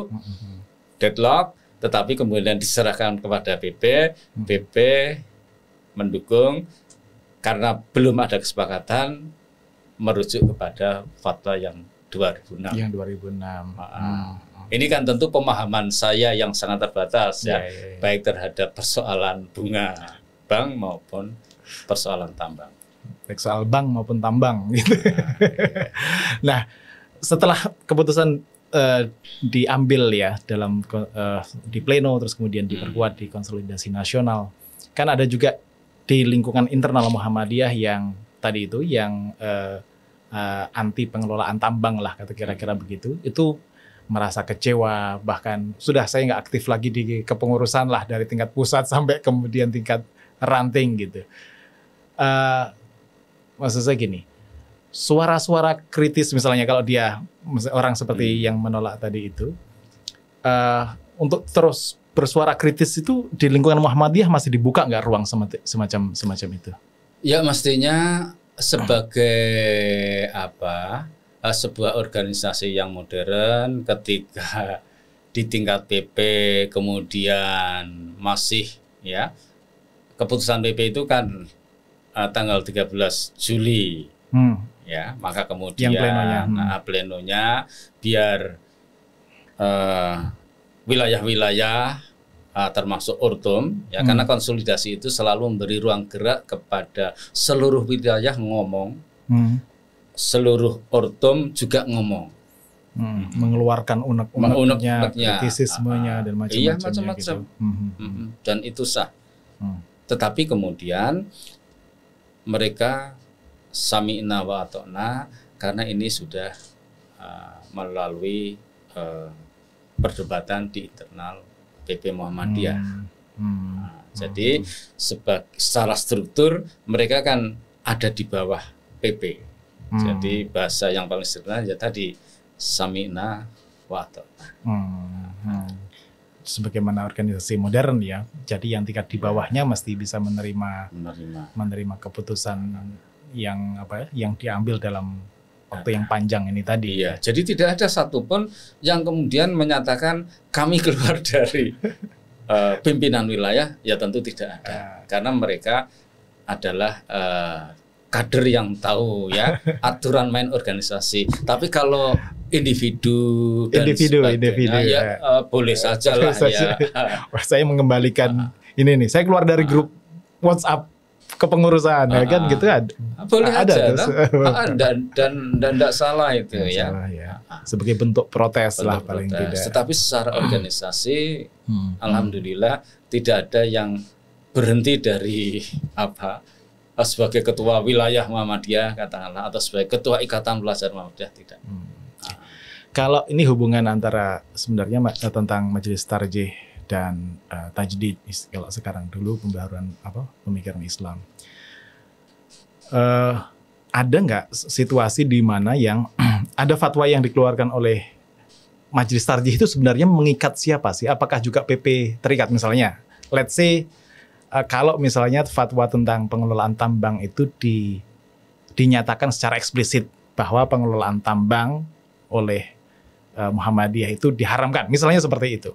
hmm. deadlock, tetapi kemudian diserahkan kepada BP, BP mendukung karena belum ada kesepakatan merujuk kepada fatwa yang 2006. Yang 2006. Ah. ah. Hmm. Ini kan tentu pemahaman saya yang sangat terbatas ya, ya, ya, ya, ya. baik terhadap persoalan bunga bank maupun persoalan tambang. Baik soal bank maupun tambang gitu. Ah, ya. nah setelah keputusan uh, diambil ya dalam uh, di pleno terus kemudian hmm. diperkuat di konsolidasi nasional. Kan ada juga di lingkungan internal Muhammadiyah yang tadi itu yang uh, uh, anti pengelolaan tambang lah kata kira-kira hmm. begitu. Itu merasa kecewa bahkan sudah saya nggak aktif lagi di kepengurusan lah dari tingkat pusat sampai kemudian tingkat ranting gitu. Uh, maksud saya gini, suara-suara kritis misalnya kalau dia orang seperti hmm. yang menolak tadi itu uh, untuk terus bersuara kritis itu di lingkungan Muhammadiyah masih dibuka nggak ruang semacam semacam itu? Ya mestinya sebagai apa eh, sebuah organisasi yang modern ketika di tingkat PP kemudian masih ya keputusan PP itu kan uh, tanggal 13 Juli. Hmm ya maka kemudian yang plenonya, hmm. Nah, plenonya biar eh, wilayah-wilayah uh, termasuk urtum ya hmm. karena konsolidasi itu selalu memberi ruang gerak kepada seluruh wilayah ngomong hmm. seluruh urtum juga ngomong hmm. mengeluarkan unek-uneknya kritisismenya ah, dan ah. macam-macamnya iya, macam gitu hmm, hmm, hmm. dan itu sah hmm. tetapi kemudian mereka sami inawa atau na karena ini sudah uh, melalui uh, perdebatan di internal PP Muhammadiyah. Hmm. Hmm. Nah, hmm. jadi sebagai secara struktur mereka kan ada di bawah PP. Hmm. Jadi bahasa yang paling sederhana ya tadi samina wa Hmm. Hmm. Sebagaimana organisasi modern ya, jadi yang tingkat di bawahnya mesti bisa menerima menerima, menerima keputusan yang apa ya, yang diambil dalam waktu yang panjang ini tadi. Iya, jadi tidak ada satupun yang kemudian menyatakan kami keluar dari uh, pimpinan wilayah, ya tentu tidak ada, uh. karena mereka adalah uh, kader yang tahu ya aturan main organisasi. Tapi kalau individu dan individu, individu ya, ya. Uh, boleh saja lah ya. Saya mengembalikan uh. ini nih, saya keluar dari ah. grup WhatsApp kepengurusan ya kan ah, gitu kan boleh ada aja, terus, dan dan dan tidak salah itu ya, ya, salah, ya. sebagai bentuk protes bentuk lah paling tidak tetapi secara organisasi hmm. hmm. alhamdulillah tidak ada yang berhenti dari apa sebagai ketua wilayah Muhammadiyah katakanlah atau sebagai ketua ikatan pelajar Muhammadiyah tidak hmm. kalau ini hubungan antara sebenarnya tentang majelis tarjih dan uh, tajdid kalau sekarang dulu pembaharuan apa pemikiran Islam. Uh, ada nggak situasi di mana yang ada fatwa yang dikeluarkan oleh Majelis Tarjih itu sebenarnya mengikat siapa sih? Apakah juga PP terikat misalnya? Let's say uh, kalau misalnya fatwa tentang pengelolaan tambang itu di dinyatakan secara eksplisit bahwa pengelolaan tambang oleh uh, Muhammadiyah itu diharamkan, misalnya seperti itu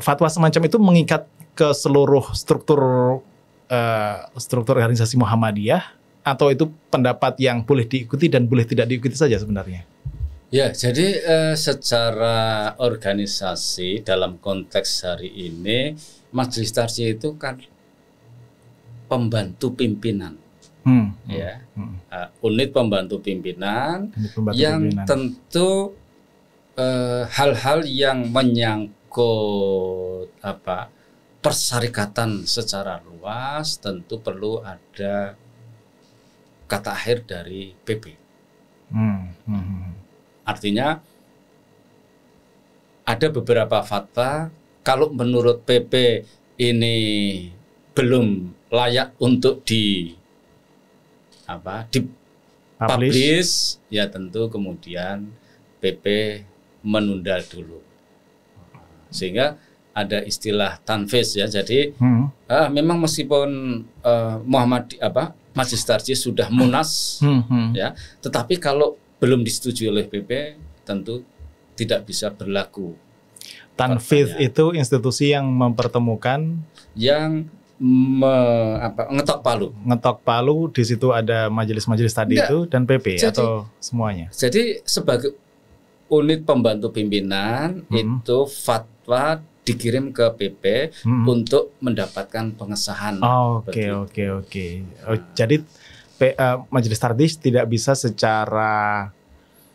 fatwa semacam itu mengikat ke seluruh struktur uh, struktur organisasi Muhammadiyah atau itu pendapat yang boleh diikuti dan boleh tidak diikuti saja sebenarnya? Ya, jadi uh, secara organisasi dalam konteks hari ini Majelis Tarsi itu kan pembantu pimpinan. Hmm, hmm ya. Hmm. Uh, unit pembantu pimpinan pembantu yang pimpinan. tentu hal-hal uh, yang menyangkut ikut apa persyarikatan secara luas tentu perlu ada kata akhir dari PP. Hmm hmm, hmm. hmm. Artinya ada beberapa fakta kalau menurut PP ini belum layak untuk di apa di publish, ya tentu kemudian PP menunda dulu sehingga ada istilah tanfis ya. Jadi hmm. uh, memang meskipun uh, Muhammad apa Majestarji sudah munas hmm, hmm. ya, tetapi kalau belum disetujui oleh PP tentu tidak bisa berlaku. Tanfis itu institusi yang mempertemukan yang me, apa, ngetok palu. Ngetok palu di situ ada majelis-majelis tadi Nggak. itu dan PP jadi, atau semuanya. Jadi sebagai unit pembantu pimpinan hmm. itu fat fatwa dikirim ke PP hmm. untuk mendapatkan pengesahan. Ah, oke oke oke. Oh, jadi uh, Majelis Tardis tidak bisa secara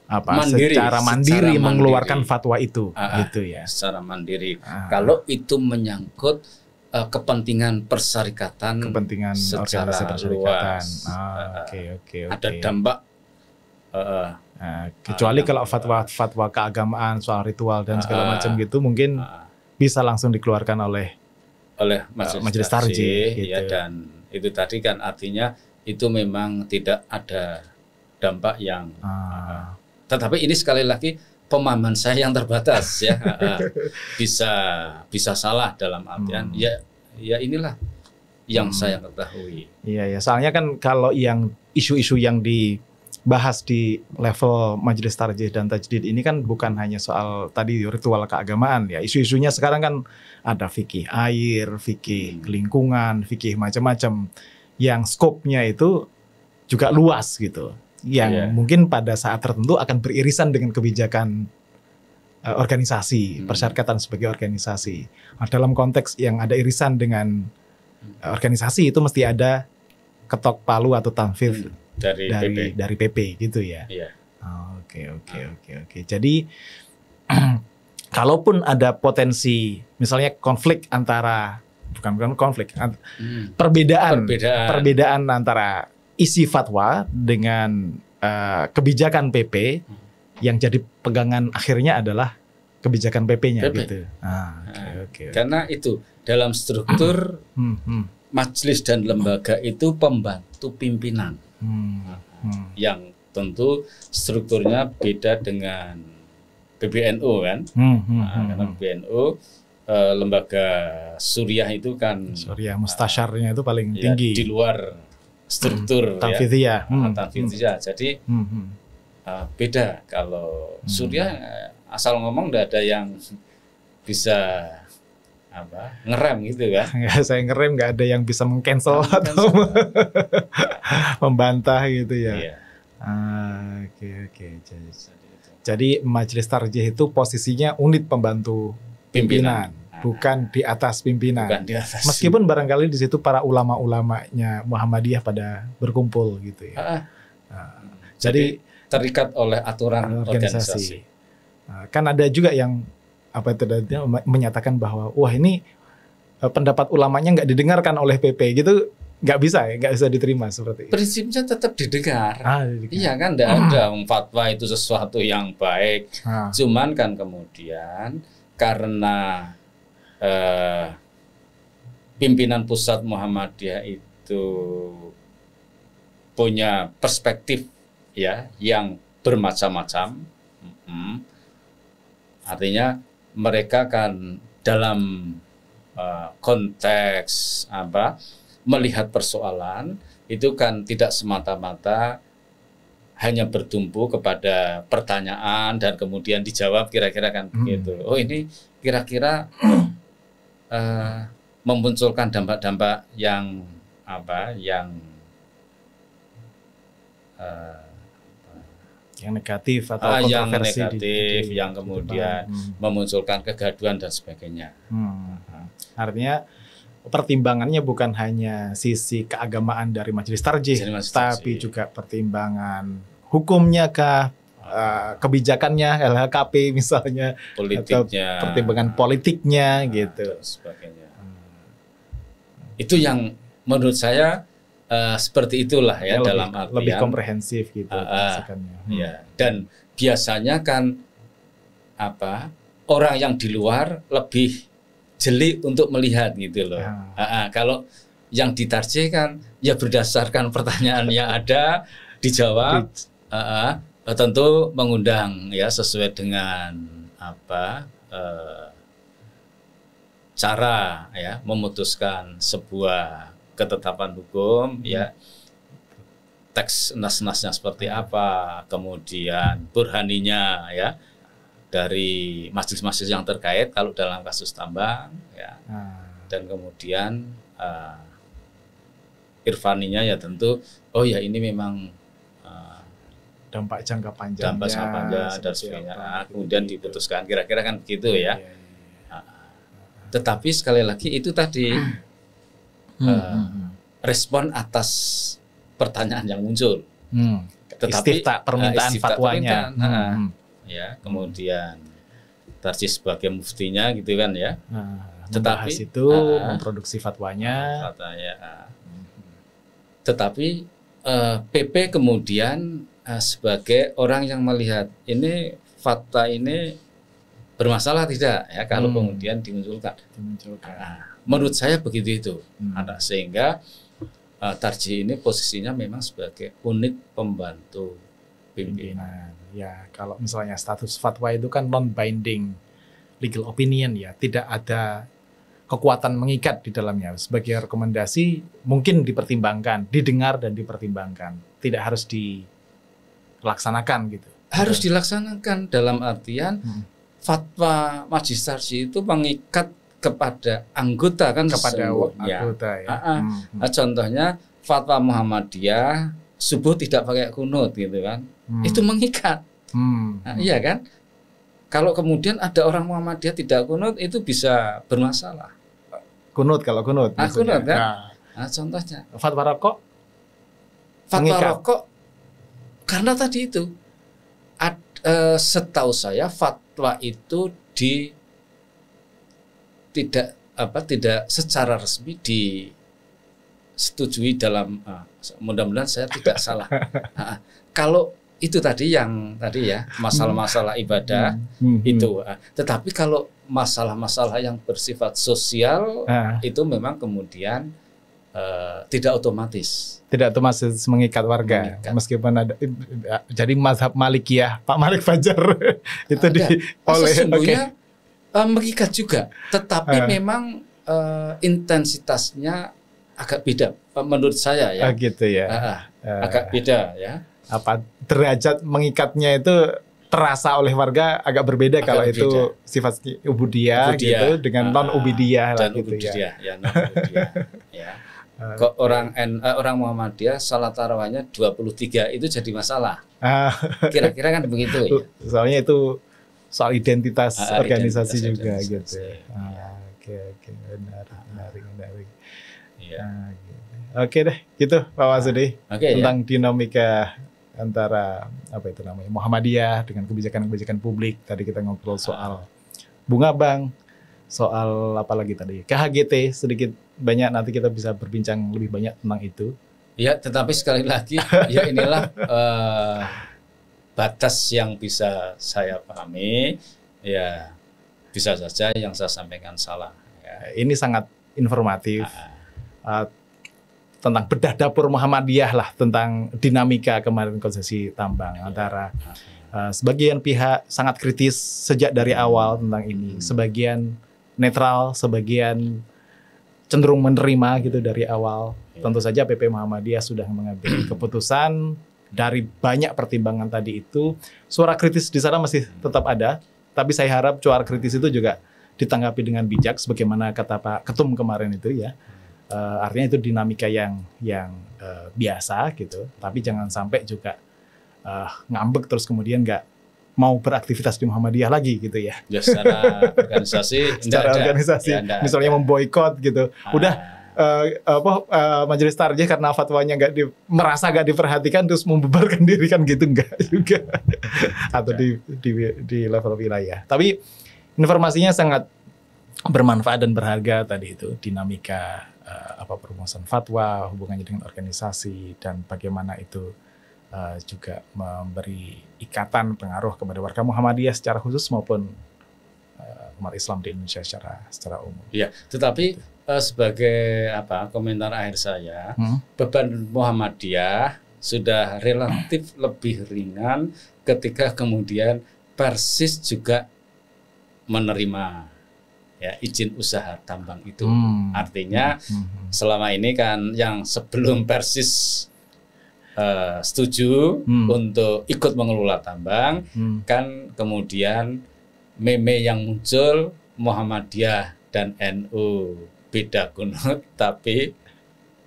apa mandiri, secara mandiri secara mengeluarkan mandiri. fatwa itu uh, gitu ya. Secara mandiri. Uh. Kalau itu menyangkut uh, kepentingan persyarikatan kepentingan secara organisasi Oke oke Ada dampak uh, Ah, ah, kecuali kalau fatwa-fatwa ah. keagamaan soal ritual dan segala macam gitu mungkin bisa langsung dikeluarkan oleh oleh eh, majelis, majelis tarji, iya, gitu. ya dan itu tadi kan artinya itu memang tidak ada dampak yang ah. tetapi ini sekali lagi pemahaman saya yang terbatas ya bisa bisa salah dalam artian hmm. ya ya inilah yang hmm. saya ketahui. Iya ya, soalnya kan kalau yang isu-isu yang di bahas di level majelis tarjih dan tajdid ini kan bukan hanya soal tadi ritual keagamaan ya isu-isunya sekarang kan ada fikih air, fikih hmm. lingkungan, fikih macam-macam yang skopnya itu juga luas gitu yang yeah. mungkin pada saat tertentu akan beririsan dengan kebijakan uh, organisasi hmm. persyarikatan sebagai organisasi nah, dalam konteks yang ada irisan dengan uh, organisasi itu mesti ada ketok palu atau tanfir hmm dari dari PP, dari PP gitu ya. Iya. Oh, oke oke oke oke. Jadi kalaupun ada potensi misalnya konflik antara bukan bukan konflik hmm. perbedaan, perbedaan perbedaan antara isi fatwa dengan uh, kebijakan PP hmm. yang jadi pegangan akhirnya adalah kebijakan PP-nya PP. gitu. Ah, okay, nah, okay, Karena itu dalam struktur hmm, hmm. majelis dan lembaga itu pembantu pimpinan hmm. yang tentu strukturnya beda dengan PBNU kan hmm. Hmm. Nah, hmm, karena PBNU hmm. eh, lembaga Suriah itu kan Suriah nah, mustasyarnya itu paling ya, tinggi di luar hmm. struktur ya. Ah, hmm. ya hmm. Hmm. jadi hmm. Uh, beda kalau Suriah eh, asal ngomong tidak ada yang bisa apa ngerem gitu kan nggak saya ngerem nggak ada yang bisa mengcancel nah, atau membantah gitu ya oke iya. ah, oke okay, okay. jadi majelis tarjih itu posisinya unit pembantu pimpinan, pimpinan ah. bukan di atas pimpinan. di atas. Meskipun barangkali di situ para ulama-ulamanya Muhammadiyah pada berkumpul gitu ya. Ah, nah, jadi, jadi terikat oleh aturan organisasi. organisasi. Nah, kan ada juga yang apa itu menyatakan bahwa wah ini e, pendapat ulamanya nggak didengarkan oleh PP gitu nggak bisa ya nggak bisa diterima seperti itu. prinsipnya tetap didengar, ah, didengar. iya kan tidak hmm. ada fatwa itu sesuatu yang baik hmm. cuman kan kemudian karena eh, pimpinan pusat muhammadiyah itu punya perspektif ya yang bermacam-macam -hmm. artinya mereka kan dalam uh, konteks apa melihat persoalan itu kan tidak semata-mata hanya bertumpu kepada pertanyaan dan kemudian dijawab kira-kira kan begitu. Hmm. Gitu. Oh ini kira-kira uh, memunculkan dampak-dampak yang apa yang uh, yang negatif atau uh, yang negatif di, di, yang kemudian hmm. memunculkan kegaduhan dan sebagainya. Hmm. Artinya pertimbangannya bukan hanya sisi keagamaan dari majelis tarjih, tapi juga pertimbangan hukumnya kah, eh, kebijakannya LHKP misalnya, politiknya, atau pertimbangan politiknya nah, gitu. Dan sebagainya. Hmm. Itu yang menurut saya uh, seperti itulah ya, ya dalam lebih, artian lebih komprehensif gitu uh, uh, hmm. ya dan biasanya kan apa orang yang di luar lebih jeli untuk melihat gitu loh ya. uh, uh, kalau yang ditarjihkan ya berdasarkan pertanyaan yang ada dijawab uh, uh, tentu mengundang ya sesuai dengan apa uh, cara ya memutuskan sebuah ketetapan hukum ya hmm. teks nas-nasnya seperti apa, kemudian burhaninya ya dari majelis-majelis yang terkait kalau dalam kasus tambang ya. Hmm. Dan kemudian uh, irfaninya ya tentu oh ya ini memang uh, dampak jangka panjang dampak jangka panjang dan sebagainya. Ah, gitu. Kemudian gitu. diputuskan kira-kira kan begitu ya. Iya, iya, iya. Ah, Tetapi sekali lagi itu tadi hmm. uh, respon atas pertanyaan yang muncul. Hmm. Tetapi istifta eh, permintaan uh, fatwanya. Permintaan, hmm, nah, hmm. Ya, kemudian Tarsis sebagai muftinya gitu kan ya. Nah, ah, ya ah. Hmm. tetapi itu uh, memproduksi fatwanya. Fatwanya. Uh. Hmm. Tetapi uh, PP kemudian uh, sebagai orang yang melihat ini fakta ini bermasalah tidak ya kalau hmm. kemudian dimunculkan. Dimunculkan. Nah, Menurut saya begitu itu, hmm. sehingga uh, Tarji ini posisinya memang sebagai unit pembantu pimpinan. pimpinan. Ya, kalau misalnya status fatwa itu kan non-binding legal opinion ya, tidak ada kekuatan mengikat di dalamnya. Sebagai rekomendasi mungkin dipertimbangkan, didengar dan dipertimbangkan, tidak harus dilaksanakan gitu. Harus dilaksanakan dalam artian hmm. fatwa majlis tarji itu mengikat kepada anggota kan kepada anggota ya. ya. hmm. Ah, ah. hmm. Nah, contohnya fatwa Muhammadiyah subuh tidak pakai kunut gitu kan. Hmm. Itu mengikat. Hmm. Nah, iya kan? Kalau kemudian ada orang Muhammadiyah tidak kunut itu bisa bermasalah. Kunut kalau kunut. Ah, kunut kan? Nah. nah, contohnya fatwa rokok. Fatwa rokok karena tadi itu eh, setahu saya fatwa itu di tidak apa tidak secara resmi disetujui dalam uh, mudah-mudahan saya tidak salah. Ah, kalau itu tadi yang tadi ya masalah-masalah hmm. ibadah hmm. Hmm. itu. Uh, tetapi kalau masalah-masalah yang bersifat sosial uh. itu memang kemudian uh, tidak otomatis. Tidak otomatis mengikat warga mengikat. meskipun ada jadi mazhab ya Pak Malik Fajar itu uh, di oleh Okay uh, mengikat juga, tetapi uh. memang uh, intensitasnya agak beda menurut saya ya. Uh, gitu ya. Uh, agak beda ya. Apa derajat mengikatnya itu terasa oleh warga agak berbeda agak kalau berbeda. itu sifat ubudia gitu dengan uh, non ubudia. dan gitu ubudiyah, ya. ya, non ubudia. ya. Kok orang N, uh, orang Muhammadiyah salat tarawihnya 23 itu jadi masalah. Kira-kira kan begitu ya. Soalnya itu soal identitas uh, organisasi juga organisasi. gitu. Oke iya. ah, oke okay, okay. menarik menarik menarik. Yeah. Oke ah. iya. gitu. okay deh gitu Pak Wasudi okay, tentang yeah. dinamika antara apa itu namanya Muhammadiyah dengan kebijakan-kebijakan publik. Tadi kita ngobrol soal bunga bank, soal apa lagi tadi KHGT sedikit banyak nanti kita bisa berbincang lebih banyak tentang itu. Ya, tetapi sekali lagi ya inilah uh, batas yang bisa saya pahami ya bisa saja yang saya sampaikan salah. Ya. Ini sangat informatif uh, tentang bedah dapur Muhammadiyah lah tentang dinamika kemarin konsesi tambang ya. antara uh, sebagian pihak sangat kritis sejak dari hmm. awal tentang ini, hmm. sebagian netral, sebagian cenderung menerima gitu dari awal. Iya. Tentu saja PP Muhammadiyah sudah mengambil keputusan dari banyak pertimbangan tadi itu, suara kritis di sana masih tetap ada, tapi saya harap suara kritis itu juga ditanggapi dengan bijak sebagaimana kata Pak Ketum kemarin itu ya. Uh, artinya itu dinamika yang yang uh, biasa gitu, tapi jangan sampai juga uh, ngambek terus kemudian nggak mau beraktivitas di Muhammadiyah lagi gitu ya. Ya secara organisasi, secara organisasi, ya, misalnya memboikot gitu. Ah. Udah Uh, apa uh, majelis tarjih karena fatwanya nggak di, merasa nggak diperhatikan terus membebarkan diri kan gitu nggak juga atau di, di di level wilayah tapi informasinya sangat bermanfaat dan berharga tadi itu dinamika uh, apa perumusan fatwa hubungannya dengan organisasi dan bagaimana itu uh, juga memberi ikatan pengaruh kepada warga Muhammadiyah secara khusus maupun umat Islam di Indonesia secara secara umum. Iya, tetapi gitu uh, sebagai apa komentar akhir saya, hmm? beban Muhammadiyah sudah relatif lebih ringan ketika kemudian Persis juga menerima ya izin usaha tambang itu. Hmm. Artinya hmm. hmm. hmm. selama ini kan yang sebelum Persis uh, setuju hmm. untuk ikut mengelola tambang hmm. kan kemudian meme yang muncul Muhammadiyah dan NU beda kunut tapi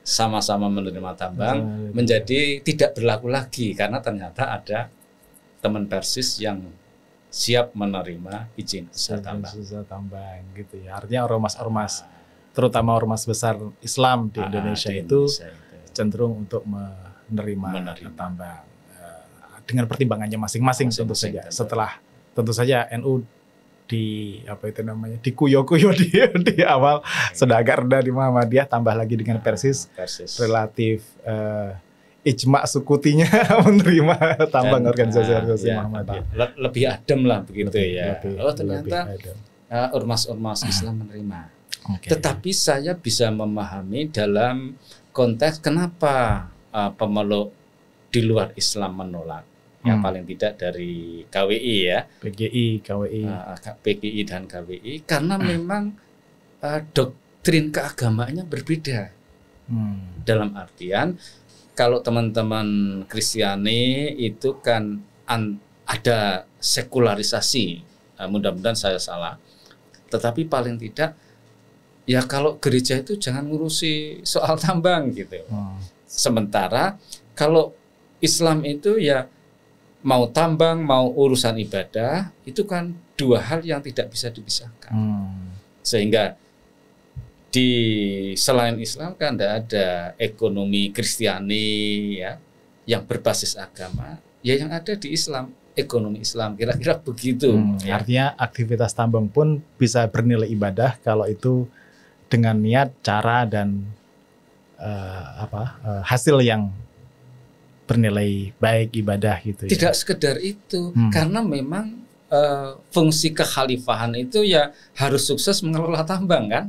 sama-sama menerima tambang nah, menjadi ya. tidak berlaku lagi karena ternyata ada teman Persis yang siap menerima izin usaha tambang. Usaha tambang gitu ya. Artinya ormas-ormas ah. terutama ormas besar Islam di ah, Indonesia, di Indonesia itu, itu cenderung untuk menerima, menerima. tambang eh, dengan pertimbangannya masing-masing tentu saja. Setelah tentu saja NU di apa itu namanya di kuyo di, di awal hmm. sudah agak rendah di Muhammadiyah tambah lagi dengan nah, Persis, Persis. relatif uh, ijma sukutinya menerima tambang organisasi-organisasi ya, Muhammadiyah lebih adem lah begitu lebih, ya lebih, oh ternyata uh, ormas-ormas ah. Islam menerima okay. tetapi saya bisa memahami dalam konteks kenapa uh, pemeluk di luar Islam menolak yang hmm. paling tidak dari KWI ya. PGI, KWI. Uh, ah, ah, PGI dan KWI karena hmm. memang uh, doktrin keagamaannya berbeda. Hmm. Dalam artian kalau teman-teman Kristiani itu kan an, ada sekularisasi. Uh, mudah-mudahan saya salah. Tetapi paling tidak ya kalau gereja itu jangan ngurusi soal tambang gitu. Hmm. Sementara kalau Islam itu ya mau tambang mau urusan ibadah itu kan dua hal yang tidak bisa dipisahkan hmm. sehingga di selain Islam kan tidak ada ekonomi Kristiani ya yang berbasis agama ya yang ada di Islam ekonomi Islam kira-kira begitu hmm, ya. artinya aktivitas tambang pun bisa bernilai ibadah kalau itu dengan niat cara dan uh, apa uh, hasil yang bernilai baik ibadah gitu ya. Tidak sekedar itu, hmm. karena memang e, fungsi kekhalifahan itu ya harus sukses mengelola tambang kan?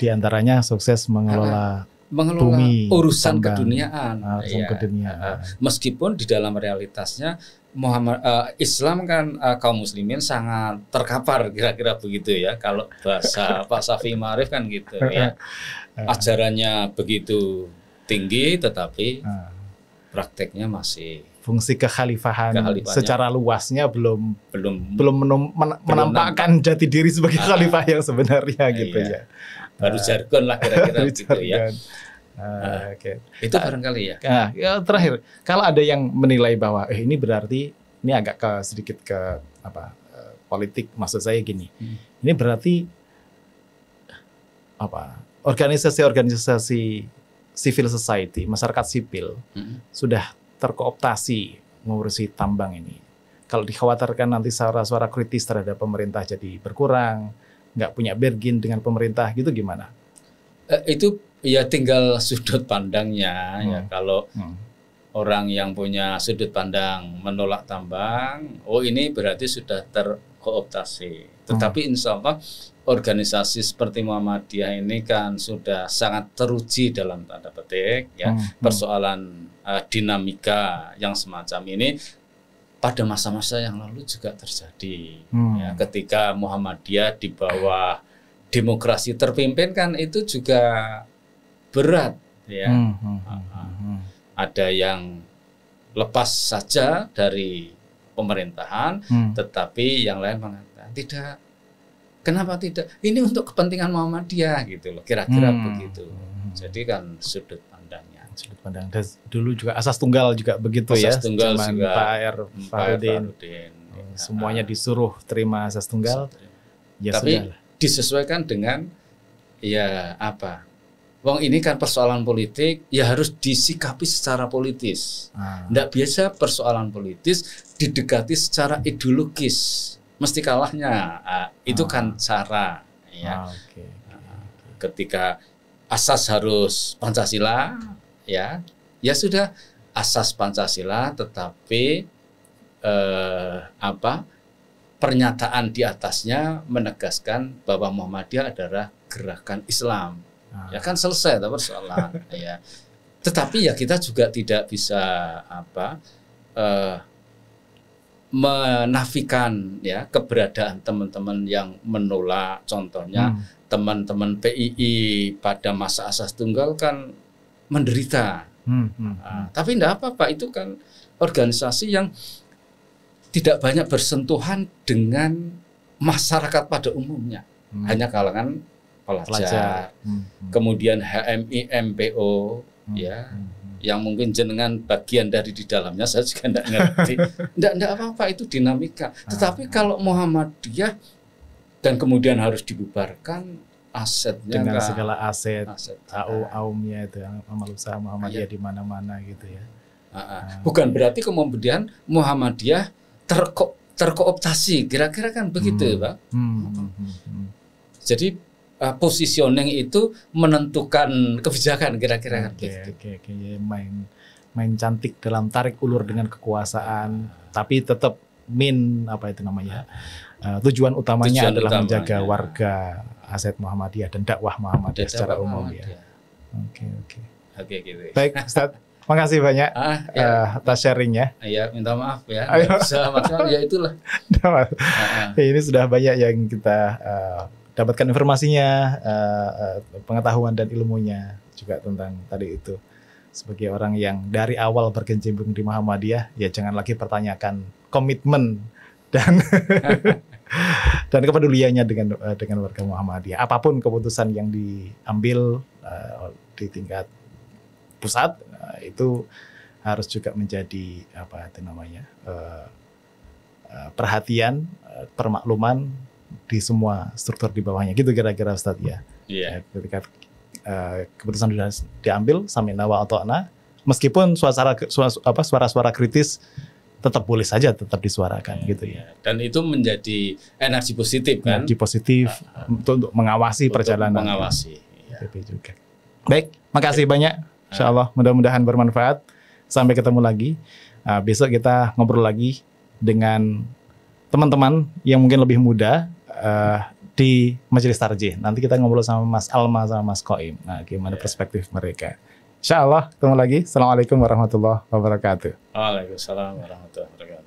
Di antaranya sukses mengelola karena ah, ah. mengelola bumi, urusan tambang, keduniaan, ya. keduniaan. Meskipun di dalam realitasnya Muhammad uh, Islam kan uh, kaum muslimin sangat terkapar kira-kira begitu ya kalau bahasa Pak Safi Marif kan gitu ya ajarannya begitu tinggi tetapi prakteknya masih fungsi kekhalifahan secara luasnya belum belum belum menampakkan jati diri sebagai ah, khalifah yang sebenarnya iya. gitu ya baru ah. jargon lah kira-kira gitu ya Uh, ah. ah, okay. Itu barangkali ya. Nah, ya. Terakhir, kalau ada yang menilai bahwa eh, ini berarti ini agak ke sedikit ke apa eh, politik, maksud saya gini, hmm. ini berarti apa organisasi-organisasi civil society, masyarakat sipil hmm. sudah terkooptasi mengurusi tambang ini. Kalau dikhawatirkan nanti suara-suara kritis terhadap pemerintah jadi berkurang, nggak punya bergin dengan pemerintah gitu gimana? Eh, itu ya tinggal sudut pandangnya ya. hmm. ya kalau hmm. orang yang punya sudut pandang menolak tambang, oh ini berarti sudah terkooptasi. Hmm. Tetapi hmm. insya Allah organisasi seperti Muhammadiyah ini kan sudah sangat teruji dalam tanda petik ya hmm. hmm. persoalan uh, dinamika yang semacam ini pada masa-masa yang lalu juga terjadi hmm. ya, ketika Muhammadiyah di bawah demokrasi terpimpin kan itu juga berat ya hmm, hmm, hmm, ah, ah. hmm ada yang lepas saja dari pemerintahan hmm. tetapi yang lain mengatakan tidak Kenapa tidak? Ini untuk kepentingan Muhammadiyah gitu loh. Kira-kira hmm. begitu. Jadi kan sudut pandangnya. Sudut pandang. Dan dulu juga asas tunggal juga begitu asas ya. Asas tunggal Cuman juga. Pak R. Hmm, Farudin. Oh, ya, semuanya disuruh terima asas tunggal. Ya, Tapi sudahlah. disesuaikan dengan ya apa? Wong ini kan persoalan politik, ya harus disikapi secara politis. Tidak ah. biasa persoalan politis didekati secara ideologis mesti kalahnya. Uh, itu ah. kan cara ya. Ah, okay, ah, Ketika asas harus Pancasila ya. Ya sudah asas Pancasila tetapi eh, apa? pernyataan di atasnya menegaskan bahwa Muhammadiyah adalah gerakan Islam. Ah. Ya kan selesai persoalan ya. Tetapi ya kita juga tidak bisa apa eh, menafikan ya keberadaan teman-teman yang menolak contohnya hmm. teman-teman PII pada masa asas tunggal kan menderita hmm, hmm, nah, hmm. tapi tidak apa-apa itu kan organisasi yang tidak banyak bersentuhan dengan masyarakat pada umumnya hmm. hanya kalangan pelajar, pelajar. Hmm, hmm. kemudian HMI MPO hmm, ya hmm, hmm yang mungkin jenengan bagian dari di dalamnya saya juga tidak ngerti. Tidak tidak apa-apa itu dinamika. Tetapi ah. kalau Muhammadiyah dan kemudian harus dibubarkan asetnya dengan segala aset, aset AU ah. aumnya itu yang usaha Muhammadiyah iya. di mana-mana gitu ya. Ah, Bukan berarti kemudian Muhammadiyah terko terkooptasi kira-kira kan begitu ya, hmm. ya, Pak. Hmm. hmm, hmm, hmm. Jadi uh, positioning itu menentukan kebijakan kira-kira oke okay, gitu. oke okay, okay. main main cantik dalam tarik ulur dengan kekuasaan tapi tetap min apa itu namanya uh, tujuan utamanya tujuan adalah utamanya. menjaga warga aset Muhammadiyah dan dakwah Muhammadiyah Dada secara umum ya oke oke oke gitu baik Ustaz Makasih banyak ah, ya. uh, atas sharingnya. Iya, minta maaf ya. Ayo. Bisa maksimal ya itulah. nah, ini sudah banyak yang kita uh, dapatkan informasinya, uh, uh, pengetahuan dan ilmunya juga tentang tadi itu. Sebagai orang yang dari awal berkecimpung di Muhammadiyah, ya jangan lagi pertanyakan komitmen dan dan kepeduliannya dengan uh, dengan warga Muhammadiyah. Apapun keputusan yang diambil uh, di tingkat pusat uh, itu harus juga menjadi apa itu namanya uh, perhatian, permakluman di semua struktur di bawahnya gitu kira-kira Ustaz ya. Iya. Yeah. Ketika uh, keputusan sudah diambil samina wa ana meskipun suara suara suara-suara kritis tetap boleh saja tetap disuarakan yeah. gitu ya. Iya. Dan itu menjadi energi positif kan? Energi positif uh, untuk, mengawasi untuk perjalanan. Mengawasi. Ya. PP iya, juga. Baik, makasih banyak. Ah. Insya Allah mudah-mudahan bermanfaat. Sampai ketemu lagi. Uh, besok kita ngobrol lagi dengan teman-teman yang mungkin lebih muda uh, di Majelis Tarjih. Nanti kita ngobrol sama Mas Alma sama Mas Koim. Nah, gimana iya. perspektif mereka. Insya Allah ketemu lagi. Assalamualaikum warahmatullahi wabarakatuh. Waalaikumsalam warahmatullahi wabarakatuh.